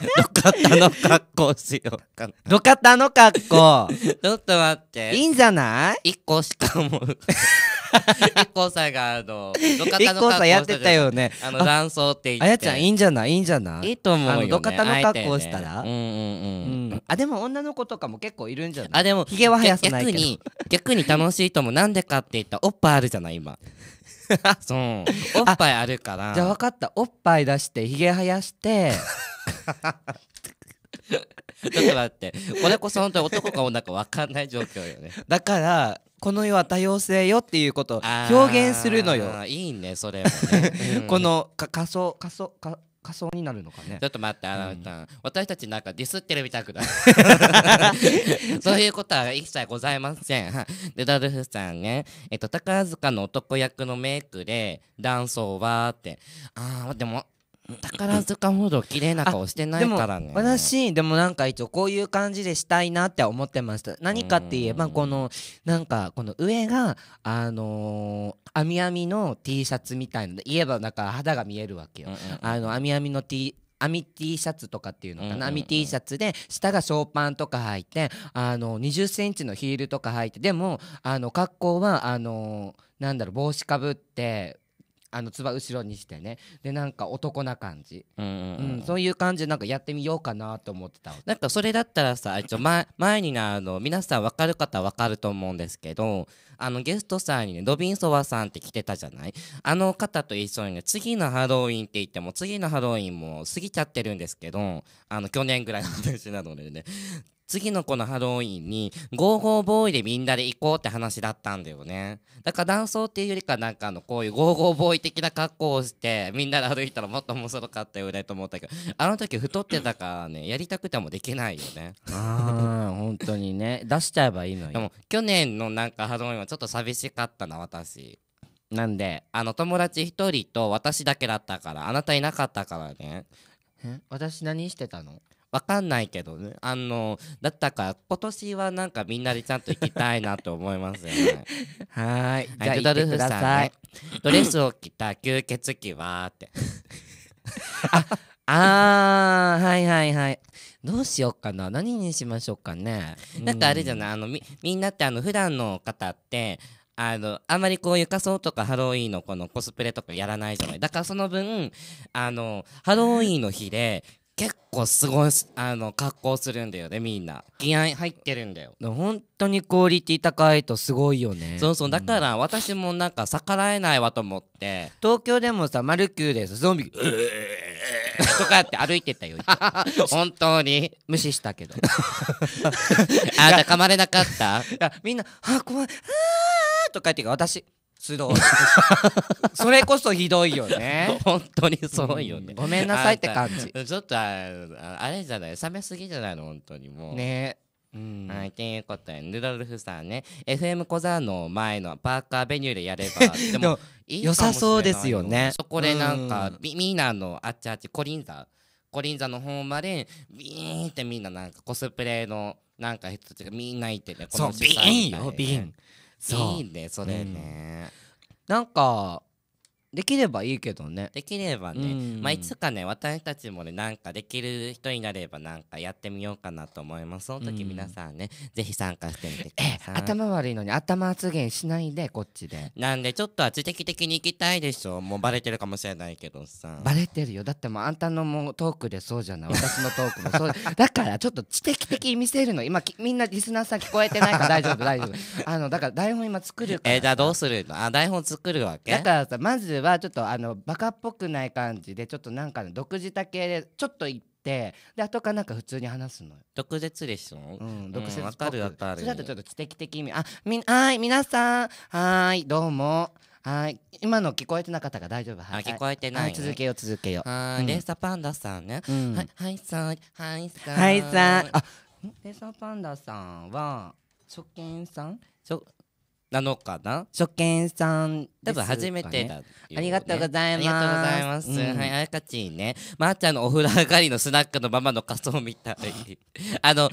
どかったの格好しようかな。どかったの格好。ちょっと待って。いいんじゃない一個しかも。一個さが、あの、どかたの格好さやってたよね。あの、断層って言って。あやちゃん、いいんじゃないいいんじゃないいいと思うよ、ね。どかたの格好したら、ね、うんうんうん。あ、でも女の子とかも結構いるんじゃないあ、でも、ひげは生やさないけど。逆に、逆に楽しいと思う。なんでかって言ったら、おっぱいあるじゃない、今。そうおっぱいあるからじゃあ分かったおっぱい出してひげ生やしてだからってこれこそ本当に男か女か分かんない状況よねだからこの世は多様性よっていうことを表現するのよいいねそれは、ね、このか仮想仮想仮仮装になるのかねちょっと待ってあなた、うん、私たちなんかディスってるみたくない そういうことは一切ございませんでダルフさんねえっと宝塚の男役のメイクでダンスをわーってあーでも宝塚ほど綺麗な顔してないからね私でもなんか一応こういう感じでしたいなって思ってました何かって言えばこのなんかこの上があのー、網編みの T シャツみたいの言えばなんか肌が見えるわけよ、うんうん、あの網編みの T 網 T シャツとかっていうのかな、うんうんうん、網 T シャツで下がショーパンとか履いてあの20センチのヒールとか履いてでもあの格好はあのなんだろう帽子かぶってあのつば後ろにしてねでなんか男な感じ、うん、うんうん、そういう感じでなんかやってみようかなと思ってたなんかそれだったらさ一応前前にあの皆さん分かる方は分かると思うんですけどあのゲストさんにねロビンソワさんって来てたじゃないあの方と一緒にね次のハロウィンって言っても次のハロウィンも過ぎちゃってるんですけどあの去年ぐらいの話なのでね次のこのハロウィンに、ゴーゴーボーイでみんなで行こうって話だったんだよね。だから男装っていうよりかなんかあの、こういうゴーゴーボーイ的な格好をして、みんなで歩いたらもっと面白かったよねと思ったけど、あの時太ってたからね、やりたくてもできないよね。ああ、本当にね。出しちゃえばいいのよ。でも、去年のなんかハロウィンはちょっと寂しかったな、私。なんであの友達1人と私だけだったからあなたいなかったからね私何してたのわかんないけどね。あの、だったから、今年はなんかみんなでちゃんと行きたいなと思いますよね。はい。じゃあ、ドルフさん、ね、ドレスを着た吸血鬼はって。あ、あー、はいはいはい。どうしようかな何にしましょうかね。なんかあれじゃないあのみ、みんなってあの、普段の方って、あの、あんまりこう床うとかハロウィンのこのコスプレとかやらないじゃない。だからその分、あの、ハロウィンの日で結構すごいあの格好するんだよねみんな気合入ってるんだよ本当にクオリティ高いとすごいよねそうそうだから私もなんか逆らえないわと思って、うん、東京でもさマルキューでゾンビ とかって歩いてたよ 本当に無視したけど あんた噛まれなかったみんな「あ怖いあー」とか言ってか私須藤それこそひどいよね本当にそうよね、うん、ごめんなさいって感じちょっとあれじゃない冷めすぎじゃないの本当にもうねうん、はい、ということでルドルフさんね FM 小沢の前のパーカーベニューでやればでも良さそうですよねそこでなんか、みみんなのあっちあっちコリンザコリンザの方までビーンってみんななんかコスプレのなんか人たちがみんないてねこのビーンよビーンいいねそれね、うん、なんかできればいいけどねできればね、うんまあ、いつかね私たちもねなんかできる人になればなんかやってみようかなと思いますその時皆さんね、ぜひ参加してみてください頭悪いのに頭発言しないでこっちでなんでちょっとは知的的に行きたいでしょもうバレてるかもしれないけどさバレてるよだってもうあんたのもうトークでそうじゃない 私のトークもそうだからちょっと知的的に見せるの今みんなリスナーさん聞こえてないから大丈夫大丈夫あのだから台本今作るからえー、じゃあどうするのあ台本作るわけだからさまずはちょっとあのバカっぽくない感じでちょっとなんか独自たけでちょっと行ってで後かなんか普通に話すの独毒舌でしょうん独舌わかるわかるそれだとちょっと知的的意味あみはい皆さんはいどうもはい今の聞こえてなかったか大丈夫はい聞こえてないはい続けよう続けようはーうんレッサーパンダさんねうんはいはいさんはいさんはいさんあレーサーパンダさんは初見さんしょなのかな初見さん、ね、多分初めてだ、ね、ありがとうございますありがとうございます、うん、はいあやかちんねまー、あ、ちゃんのお風呂上がりのスナックのママの仮装みたい あの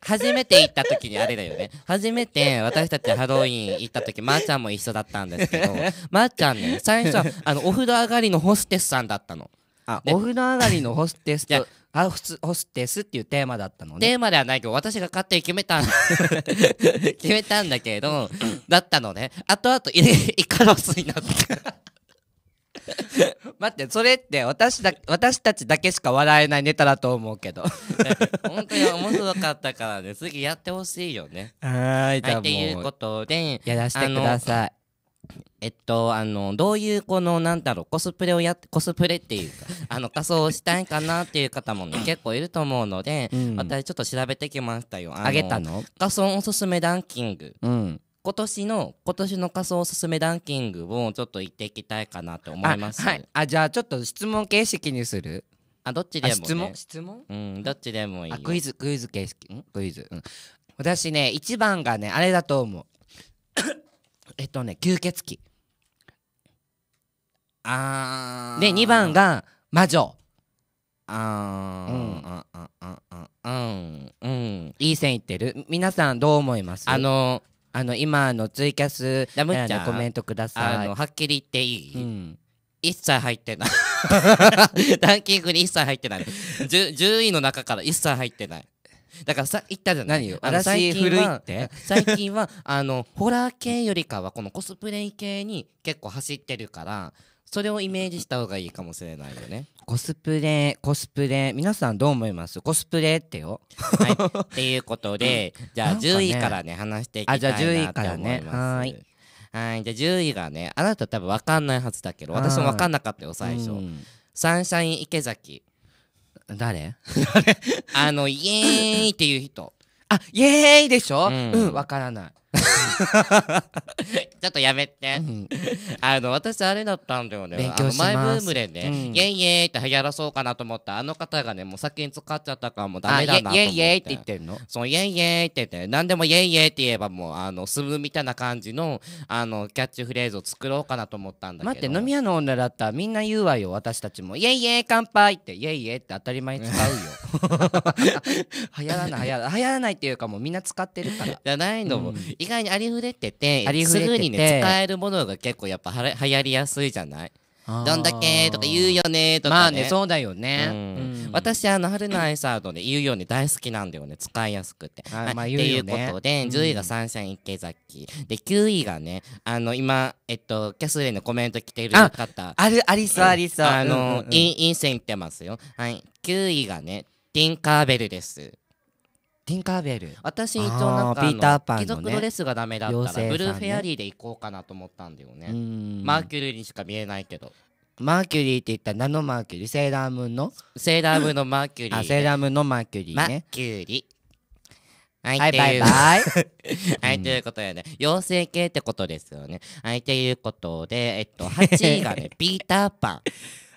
初めて行った時にあれだよね初めて私たちハロウィン行った時まー、あ、ちゃんも一緒だったんですけど まーちゃんね最初はあのお風呂上がりのホステスさんだったのあお風呂上がりのホステスとアウスホステスっていうテーマだったのねテーマではないけど私が勝手に決めた 決めたんだけどだったのね後々イカロスになった待ってそれって私だ私たちだけしか笑えないネタだと思うけど本当に面白かったからね次やってほしいよね はいじゃということでやらせてくださいえっと、あの、どういう、この、なんだろう、コスプレをやって、コスプレっていうか、あの、仮装をしたいかなっていう方もね、結構いると思うので、うん、私ちょっと調べてきましたよ。あげたの仮装おすすめランキング。うん。今年の今年の仮装おすすめランキングをちょっと言っていきたいかなと思います。はい。あじゃあちょっと質問形式にする。あどっちでも、ね、質問質問？うんどっちでもいいクイズクイズ形式んクイズ。うん、私ね一番がねあれだと思う。えっとね吸血鬼。あで2番が魔女あうんうんうんいい線いってる皆さんどう思いますあのあの今のツイキャスダムちゃんコメントくださいはっきり言っていい、うん、一切入ってないランキングに一切入ってない 10, 位の中から一切入ってないだからさ言ったじゃない何よ最近は最近はあのホラー系よりかはこのコスプレ系に結構走ってるからそれをイメージした方がいいかもしれないよね。コスプレ、コスプレ、皆さんどう思いますコスプレってよ。はい。っていうことで、じゃあ10位からね、話していきたいなと思います。あ、じゃあ10位からね。はい。はい。じゃあ10位がね、あなた多分分かんないはずだけど、私も分かんなかったよ、最初。サンシャイン池崎。誰 あの、イエーイっていう人。あ、イエーイでしょうん、わ、からない。ちょっとやめて、うん、あの私あれだったんだよね勉強しマイブームでね、うん、イェイイェイって流行らそうかなと思ったあの方がねもう先に使っちゃったからもうダメだなと思ってイェイイェイって言ってんのそうイェイイェイって言って何でもイェイイェイって言えばもうあのスムみたいな感じのあのキャッチフレーズを作ろうかなと思ったんだけど待って飲み屋の女だったらみんな言うわよ私たちもイェイイェイ乾杯ってイェイイェイって当たり前に使うよ 流行らない流行らないっていうかもうみんな使ってるからじゃないのも、うん意外にありふれててれててすぐにね使えるものが結構やっぱははやりやすいじゃないどんだけとか言うよねとか、ね、まあねそうだよね、うんうん、私あの春のアイサードで言うよね大好きなんだよね使いやすくてあ、いまあっていうことで、う10位がサンシャイン池崎で9位がねあの今えっとキャスレのコメント来てる方あるありそうありそうあの、うんうんいい線いってますよはい9位がねティンカーベルですティンカーベル私一応なんかピーターパン貴族ドレスがダメだったら、ブルーフェアリーで行こうかなと思ったんだよねマーキュリーにしか見えないけどマーキュリーって言ったらナノマーキュリーセーラームーンのセーラームーンのマーキュリー、あセーラームーンのマーキュリーマーキュリーはい、バイバイ。はい、ということでね、妖精系ってことですよね。はい、ということで、えっと、8位がね、ピーターパン。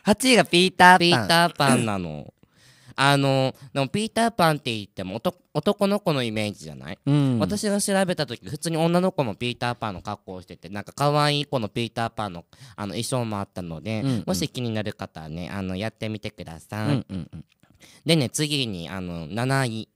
8位がピーターパン。ピーターパンなの。あのピーター・パンって言っても男の子のイメージじゃない、うん、私が調べた時普通に女の子もピーター・パンの格好をしててなんか可愛い子のピーター・パンのあの衣装もあったので、うんうん、もし気になる方はねあのやってみてください。うんうんうん、でね次にあの7位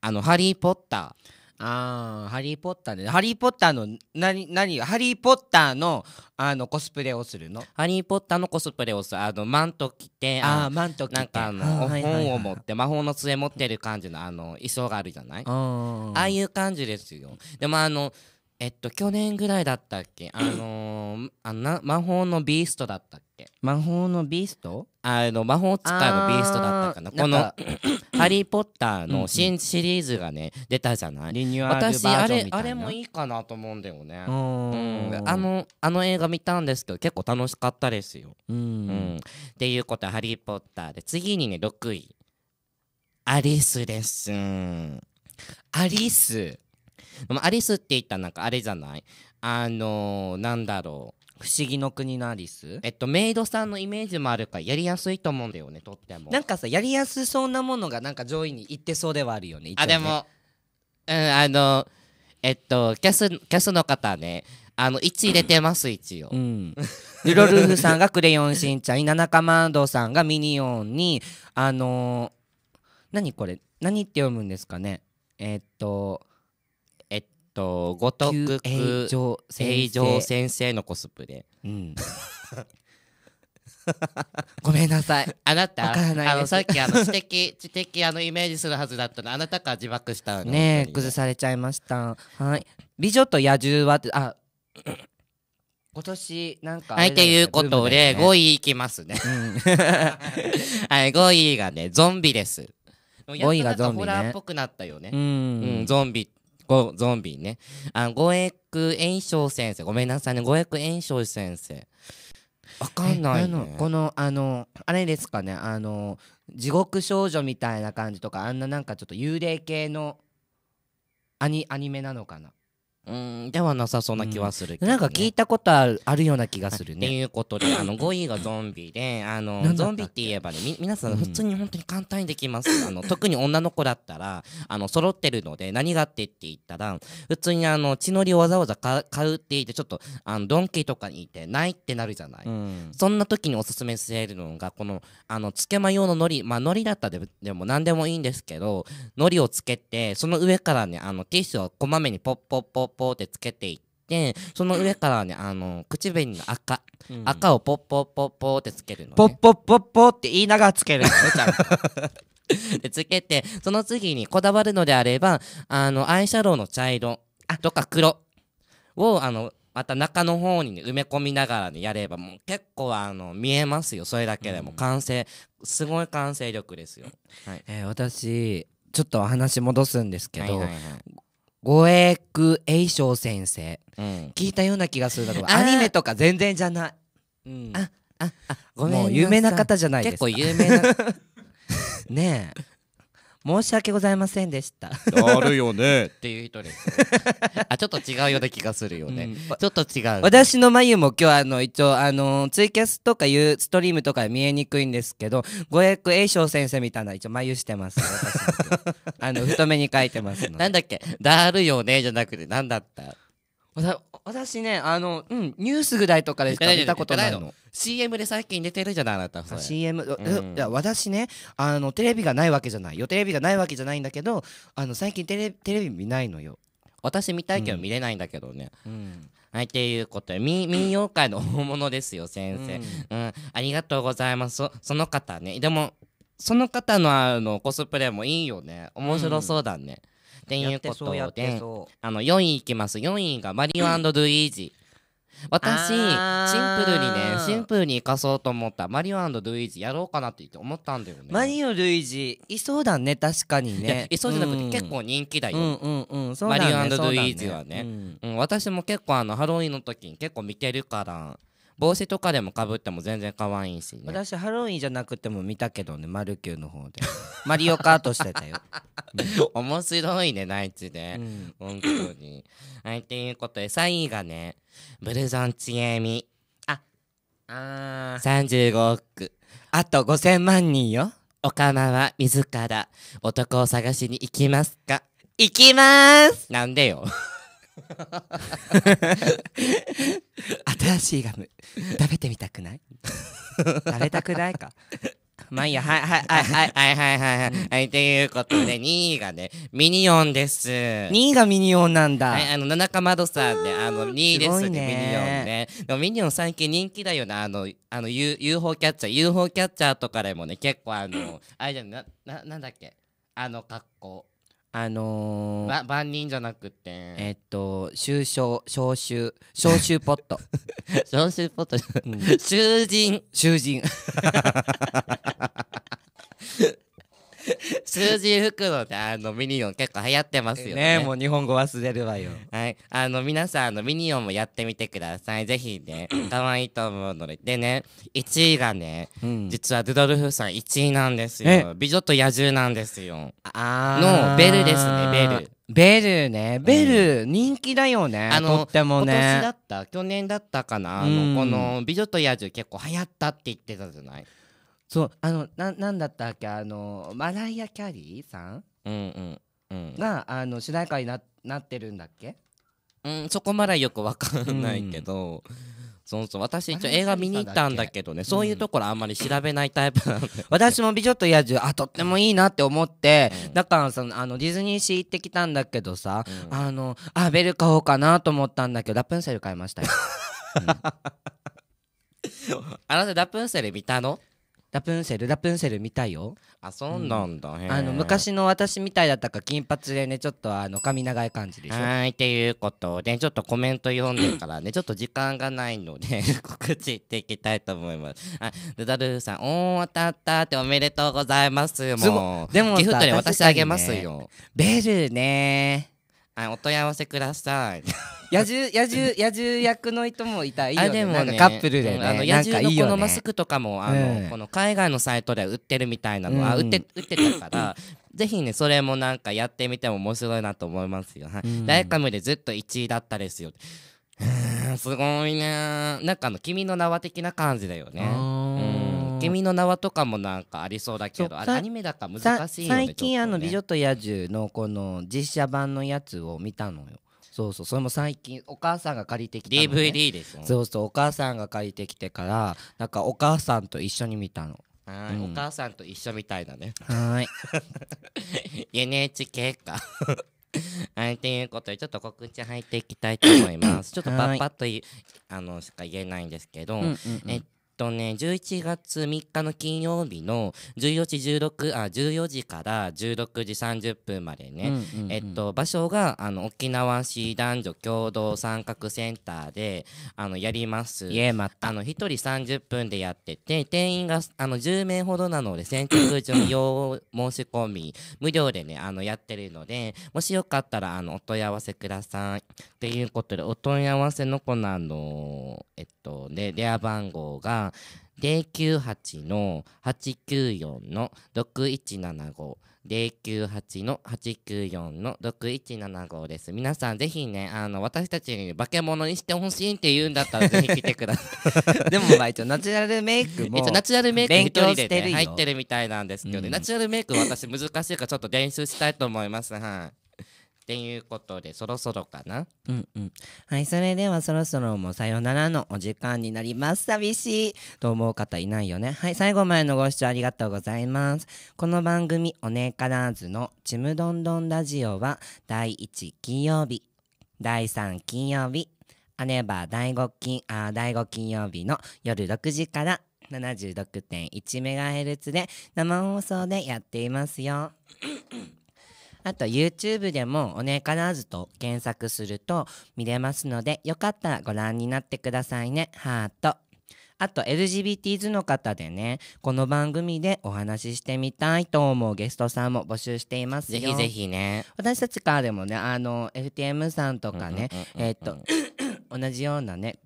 あの「ハリー・ポッター」ああ、ハリー・ポッターで、ハリー・ポッターの、何、何、ハリー・ポッターの、あの、コスプレをするのハリー・ポッターのコスプレをする。あの、マント着て、ああ、マント着て。なんか、あの、本を持って、魔法の杖持ってる感じの、あの、衣装があるじゃないああいう感じですよ。でも、あの、えっと、去年ぐらいだったっけあのー、あな魔法のビーストだったっけ魔法のビーストあの魔法使いのビーストだったかなこのハリー・ポッター」の新シリーズがね、出たじゃないリニューアルバージョン私あれあれもいいかなと思うんだよね、うん、あのあの映画見たんですけど結構楽しかったですよ、うん、っていうことは「ハリー・ポッター」で次にね6位アリスですアリスアリスって言ったらなんかあれじゃないあのー、なんだろう不思議の国のアリスえっとメイドさんのイメージもあるからやりやすいと思うんだよねとってもなんかさやりやすそうなものがなんか上位にいってそうではあるよねあでもうんあのえっとキャスキャスの方ねあの1入れてます一応、うん、ルロルフさんが「クレヨンしんちゃん」に七かまどさんが「ミニオンに」あのー、何これ何って読むんですかねえっとと五徳久平城先生のコスプレ、うん、ごめんなさいあなたあのさっきあの知的知的あのイメージするはずだったのあなたから自爆したのね崩されちゃいましたはい美女と野獣はあ 今年なんか、ね、はい、ということで、ね、5位いきますね。うん、はい、5位がね、ゾンビです。5位がゾンビ、ね。ホラーっぽくなったよね。うん、うん、ゾンビご、ゾンビね。あ、五役炎症先生。ごめんなさいね。五役炎症先生。わかんない、ね、この、あの、あれですかね。あの、地獄少女みたいな感じとか、あんななんかちょっと幽霊系のアニアニメなのかな。うんではなさそうな気はするけど、ね、なんか聞いたことあるあるような気がするね。ということであの5位がゾンビであのゾンビって言えばねみ皆さん普通に本当に簡単にできます、うん、あの 特に女の子だったらあの揃ってるので何があってって言ったら普通にあの血のりをわざわざ買うって言ってちょっとあのドンキーとかにいてないってなるじゃない、うん、そんな時におすすめするのがこのあのつけま用ののりまあのりだったらでも何でもいいんですけどのりをつけてその上からねあのティッシュをこまめにポッポッポッポーってつけていってその上からね、あの、口紅の赤、うん、赤をポッポッポッポってつけるの、ね。ポッポッポッポって言いながらつけるのね、ちゃん でつけて、その次にこだわるのであれば、あの、アイシャドウの茶色とか黒を、あの、また中の方に、ね、埋め込みながら、ね、やればもう結構あの見えますよそれだけでも、うん、完成すごい完成力ですよ、はいえー、私ちょっと話戻すんですけど、はいはいはいえいしょう先生、うん、聞いたような気がするだろうアニメとか全然じゃない、うん、あああごめん有名な方じゃないですか結構有名な ねえ申し訳ございませんでしたあるよねっていう人ですあちょっと違うような気がするよね、うん、ちょっと違う、私の眉も今日あの一応あのツイキャスとかいうストリームとか見えにくいんですけどご役栄翔先生みたいな一応眉してます私あの太めに書いてます なんだっけだるよねじゃなくてなんだった私ねあの、うん、ニュースぐらいとかでしか見たことないの CM で最近出てるじゃないあなた CM、うん、いや私ねあのテレビがないわけじゃないよテレビがないわけじゃないんだけどあの最近テレテレビ見ないのよ私見たいけど見れないんだけどね、うん、うんはい、ということで、民謡界の大物ですよ、先生、うん。うん、ありがとうございます。その方ね。でも、その方のあのコスプレもいいよね。面白そうだね。うんっていうことであの4位いきます4位がマリオルイージ、私シンプルにねシンプルに生かそうと思ったマリオルイージやろうかなって思ったんだよねマリオルイージいそうだね確かにねいそうじゃなくて結構人気だよ、うんうんね、マリオルイージはね、ね、私も結構あのハロウィンの時に結構見てるから帽子とかでもかぶっても全然可愛いし、ね、私ハロウィンじゃなくても見たけどねマルキューの方でマリオカートしてたよ 面白いね内地で、うん、本当にはいということで3位がねブルゾンちえみああ35億あと5000万人よおかまは自ら男を探しに行きますか行きますなんでよ新しいガム食べてみたくない食べたくないかまあいいや、はいはいはいはいはいはいはい。はい、ということで、2 位がね、ミニオンです。2位がミニオンなんだ。はい、あの、七かまどさんで、あの、2位ですね、ミニオンね。でもミニオン最近人気だよな、あの、あの、U、UFO キャッチャー、UFO キャッチャーとかでもね、結構あの、あれじゃな、な、なんだっけ、あの格好。あのー、万人じゃなくてえっと収賞消臭消臭ポット 消臭ポット、うん、囚人囚人 数字吹くのであのミニオン結構流行ってますよね。ねもう日本語忘れるわよ。はい、あの皆さんあのミニオンもやってみてください。ぜひね、可愛いと思うので。でね、1位がね、うん、実はドゥドルフさん1位なんですよ。美女と野獣なんですよ。あのベルですね、ベル。ベルね、ベル、人気だよね。あの、とってもね。今年だった去年だったかな、あの、この、美女と野獣結構流行ったって言ってたじゃないそうあのななんだったっけあのマライア・キャリーさん、うんうんうん、があの主題歌にななってるんだっけうんそこまだよくわかんないけど、うん、そうそう私一応映画見に行ったんだけどねそういうところあんまり調べないタイプなの、うん、私も「美女と野獣」あとってもいいなって思って、うん、だからそのあのディズニーシー行ってきたんだけどさ、あのあベル買おうかなと思ったんだけどラプンセル買いましたよ、あなたラプンセル見たのラプンセルラプンセル見たいよあそうなんだ、うん、あの昔の私みたいだったか金髪でねちょっとあの髪長い感じでしょはいっていうことでちょっとコメント読んでるからね ちょっと時間がないので 告知っていきたいと思いますあルダルーさんおー当たったっておめでとうございますもうでもギフトに渡してあげますよ、ね、ベルねはい、お問い合わせください 野獣野獣野獣役の人もいたいいよ、ね、あでも、ね、カップルで、ねあの野獣のこのマスクとかもあの、うん、この海外のサイトで売ってるみたいなのは、うん、売って売ってたから ぜひねそれもなんかやってみても面白いなと思いますよ、はい、ライカムでずっと1位だったですよすごいねなんかあの君の名は的な感じだよねうん君の名は」とかもなんかありそうだけどアニメだから難しいよね最近、あの「美女と野獣」のこの実写版のやつを見たのよそうそうそれも最近お母さんが借りてきて、ね、DVD ですそうそうお母さんが借りてきてからなんかお母さんと一緒に見たのはい、うん、お母さんと一緒みたいだねはい NHK か はい、ということでちょっと告知入っていきたいと思います ちょっとパッパッとあのしか言えないんですけど、うんうんうん、えっとね、11月3日の金曜日の14時16あ14時から16時30分までね、うんうんうん、えっと場所があの沖縄市男女共同参画センターであのやります。いえまたあの一人30分でやってて定員があの10名ほどなので先着順用申し込み無料でねあのやってるのでもしよかったらあのお問い合わせください。ということでお問い合わせの子なのえっとと、で、電話番号が、098の894の6175。098の894の6175です。皆さんぜひね、あの、私たちに化け物にしてほしいって言うんだったらぜひ来てください。でも、まあ、一応ナチュラルメイクも。一応ナチュラルメイク一人で、ね、入ってるみたいなんですけどね、うん、ナチュラルメイク私難しいからちょっと練習したいと思います。はい。っていうことでそろそろかなうんうんはいそれではそろそろもうさよならのお時間になります寂しいと思う方いないよねはい最後までのご視聴ありがとうございますこの番組「おねからず」の「ちむどんどんラジオ」は第1金曜日第3金曜日あねば第5金あ第5金曜日の夜6時から76.1メガヘルツで生放送でやっていますよ。あと YouTube でもおねえからずと検索すると見れますので、よかったらご覧になってくださいね。ハート。あと LGBT s の方でね、この番組でお話ししてみたいと思うゲストさんも募集していますよ。ぜひぜひね。私たちからでもね、あの、FTM さんとかね、えっと、同じようなね、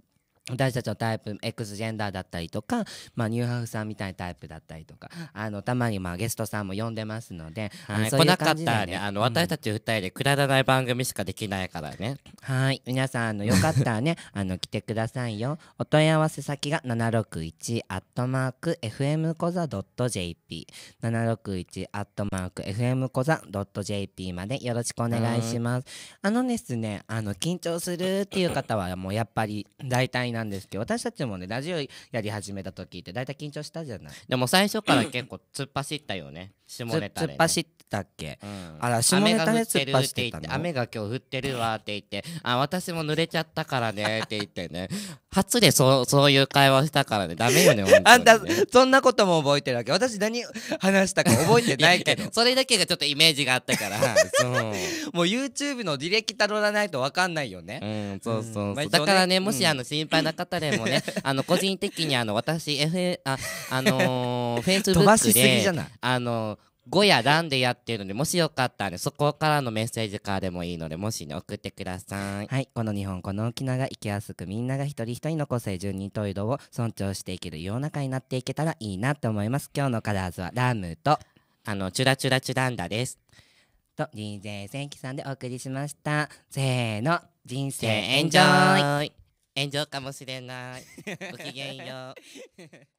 私たちのタイプ X ジェンダーだったりとか、まあ、ニューハーフさんみたいなタイプだったりとかあのたまにまあゲストさんも呼んでますので、来なかったらね、あの、私たち2人でくだらない番組しかできないからねはい皆さんあのよかったらね あの来てくださいよお問い合わせ先が761アットマーク FM コザ .jp761 アットマーク FM コザ .jp までよろしくお願いしますあのですねあの緊張するっていう方はもうやっぱり大体なんですけど私たちもねラジオやり始めた時って大体緊張したじゃないでも最初から結構突っ走ったよね下ネタで、ね、突っ走ったっけ、うん、あら下ネタで突っ走ってたて雨が今日降ってるわって言ってあ私も濡れちゃったからねって言ってね初でそそういう会話したからねダメよねあんたそんなことも覚えてるわけ私何話したか覚えてないけど それだけがちょっとイメージがあったから そうもう YouTube の履歴たどらないと分かんないよね、うん、そうそう、うん、だからねもしあの心配な方でもねあの個人的にあの私 F ああのフェイスブックであのごやらんでやってるのでもしよかったら、ね、そこからのメッセージからでもいいのでもしね送ってくださいはいこの日本この沖縄が生きやすくみんなが一人一人の個性順に人十色を尊重していける世の中になっていけたらいいなと思います今日のカラーズはラムとあのチュラチュラチュランダですと DJ 千輝さんでお送りしましたせーの人生エンジョイ炎上かもしれない。ごきげんよう。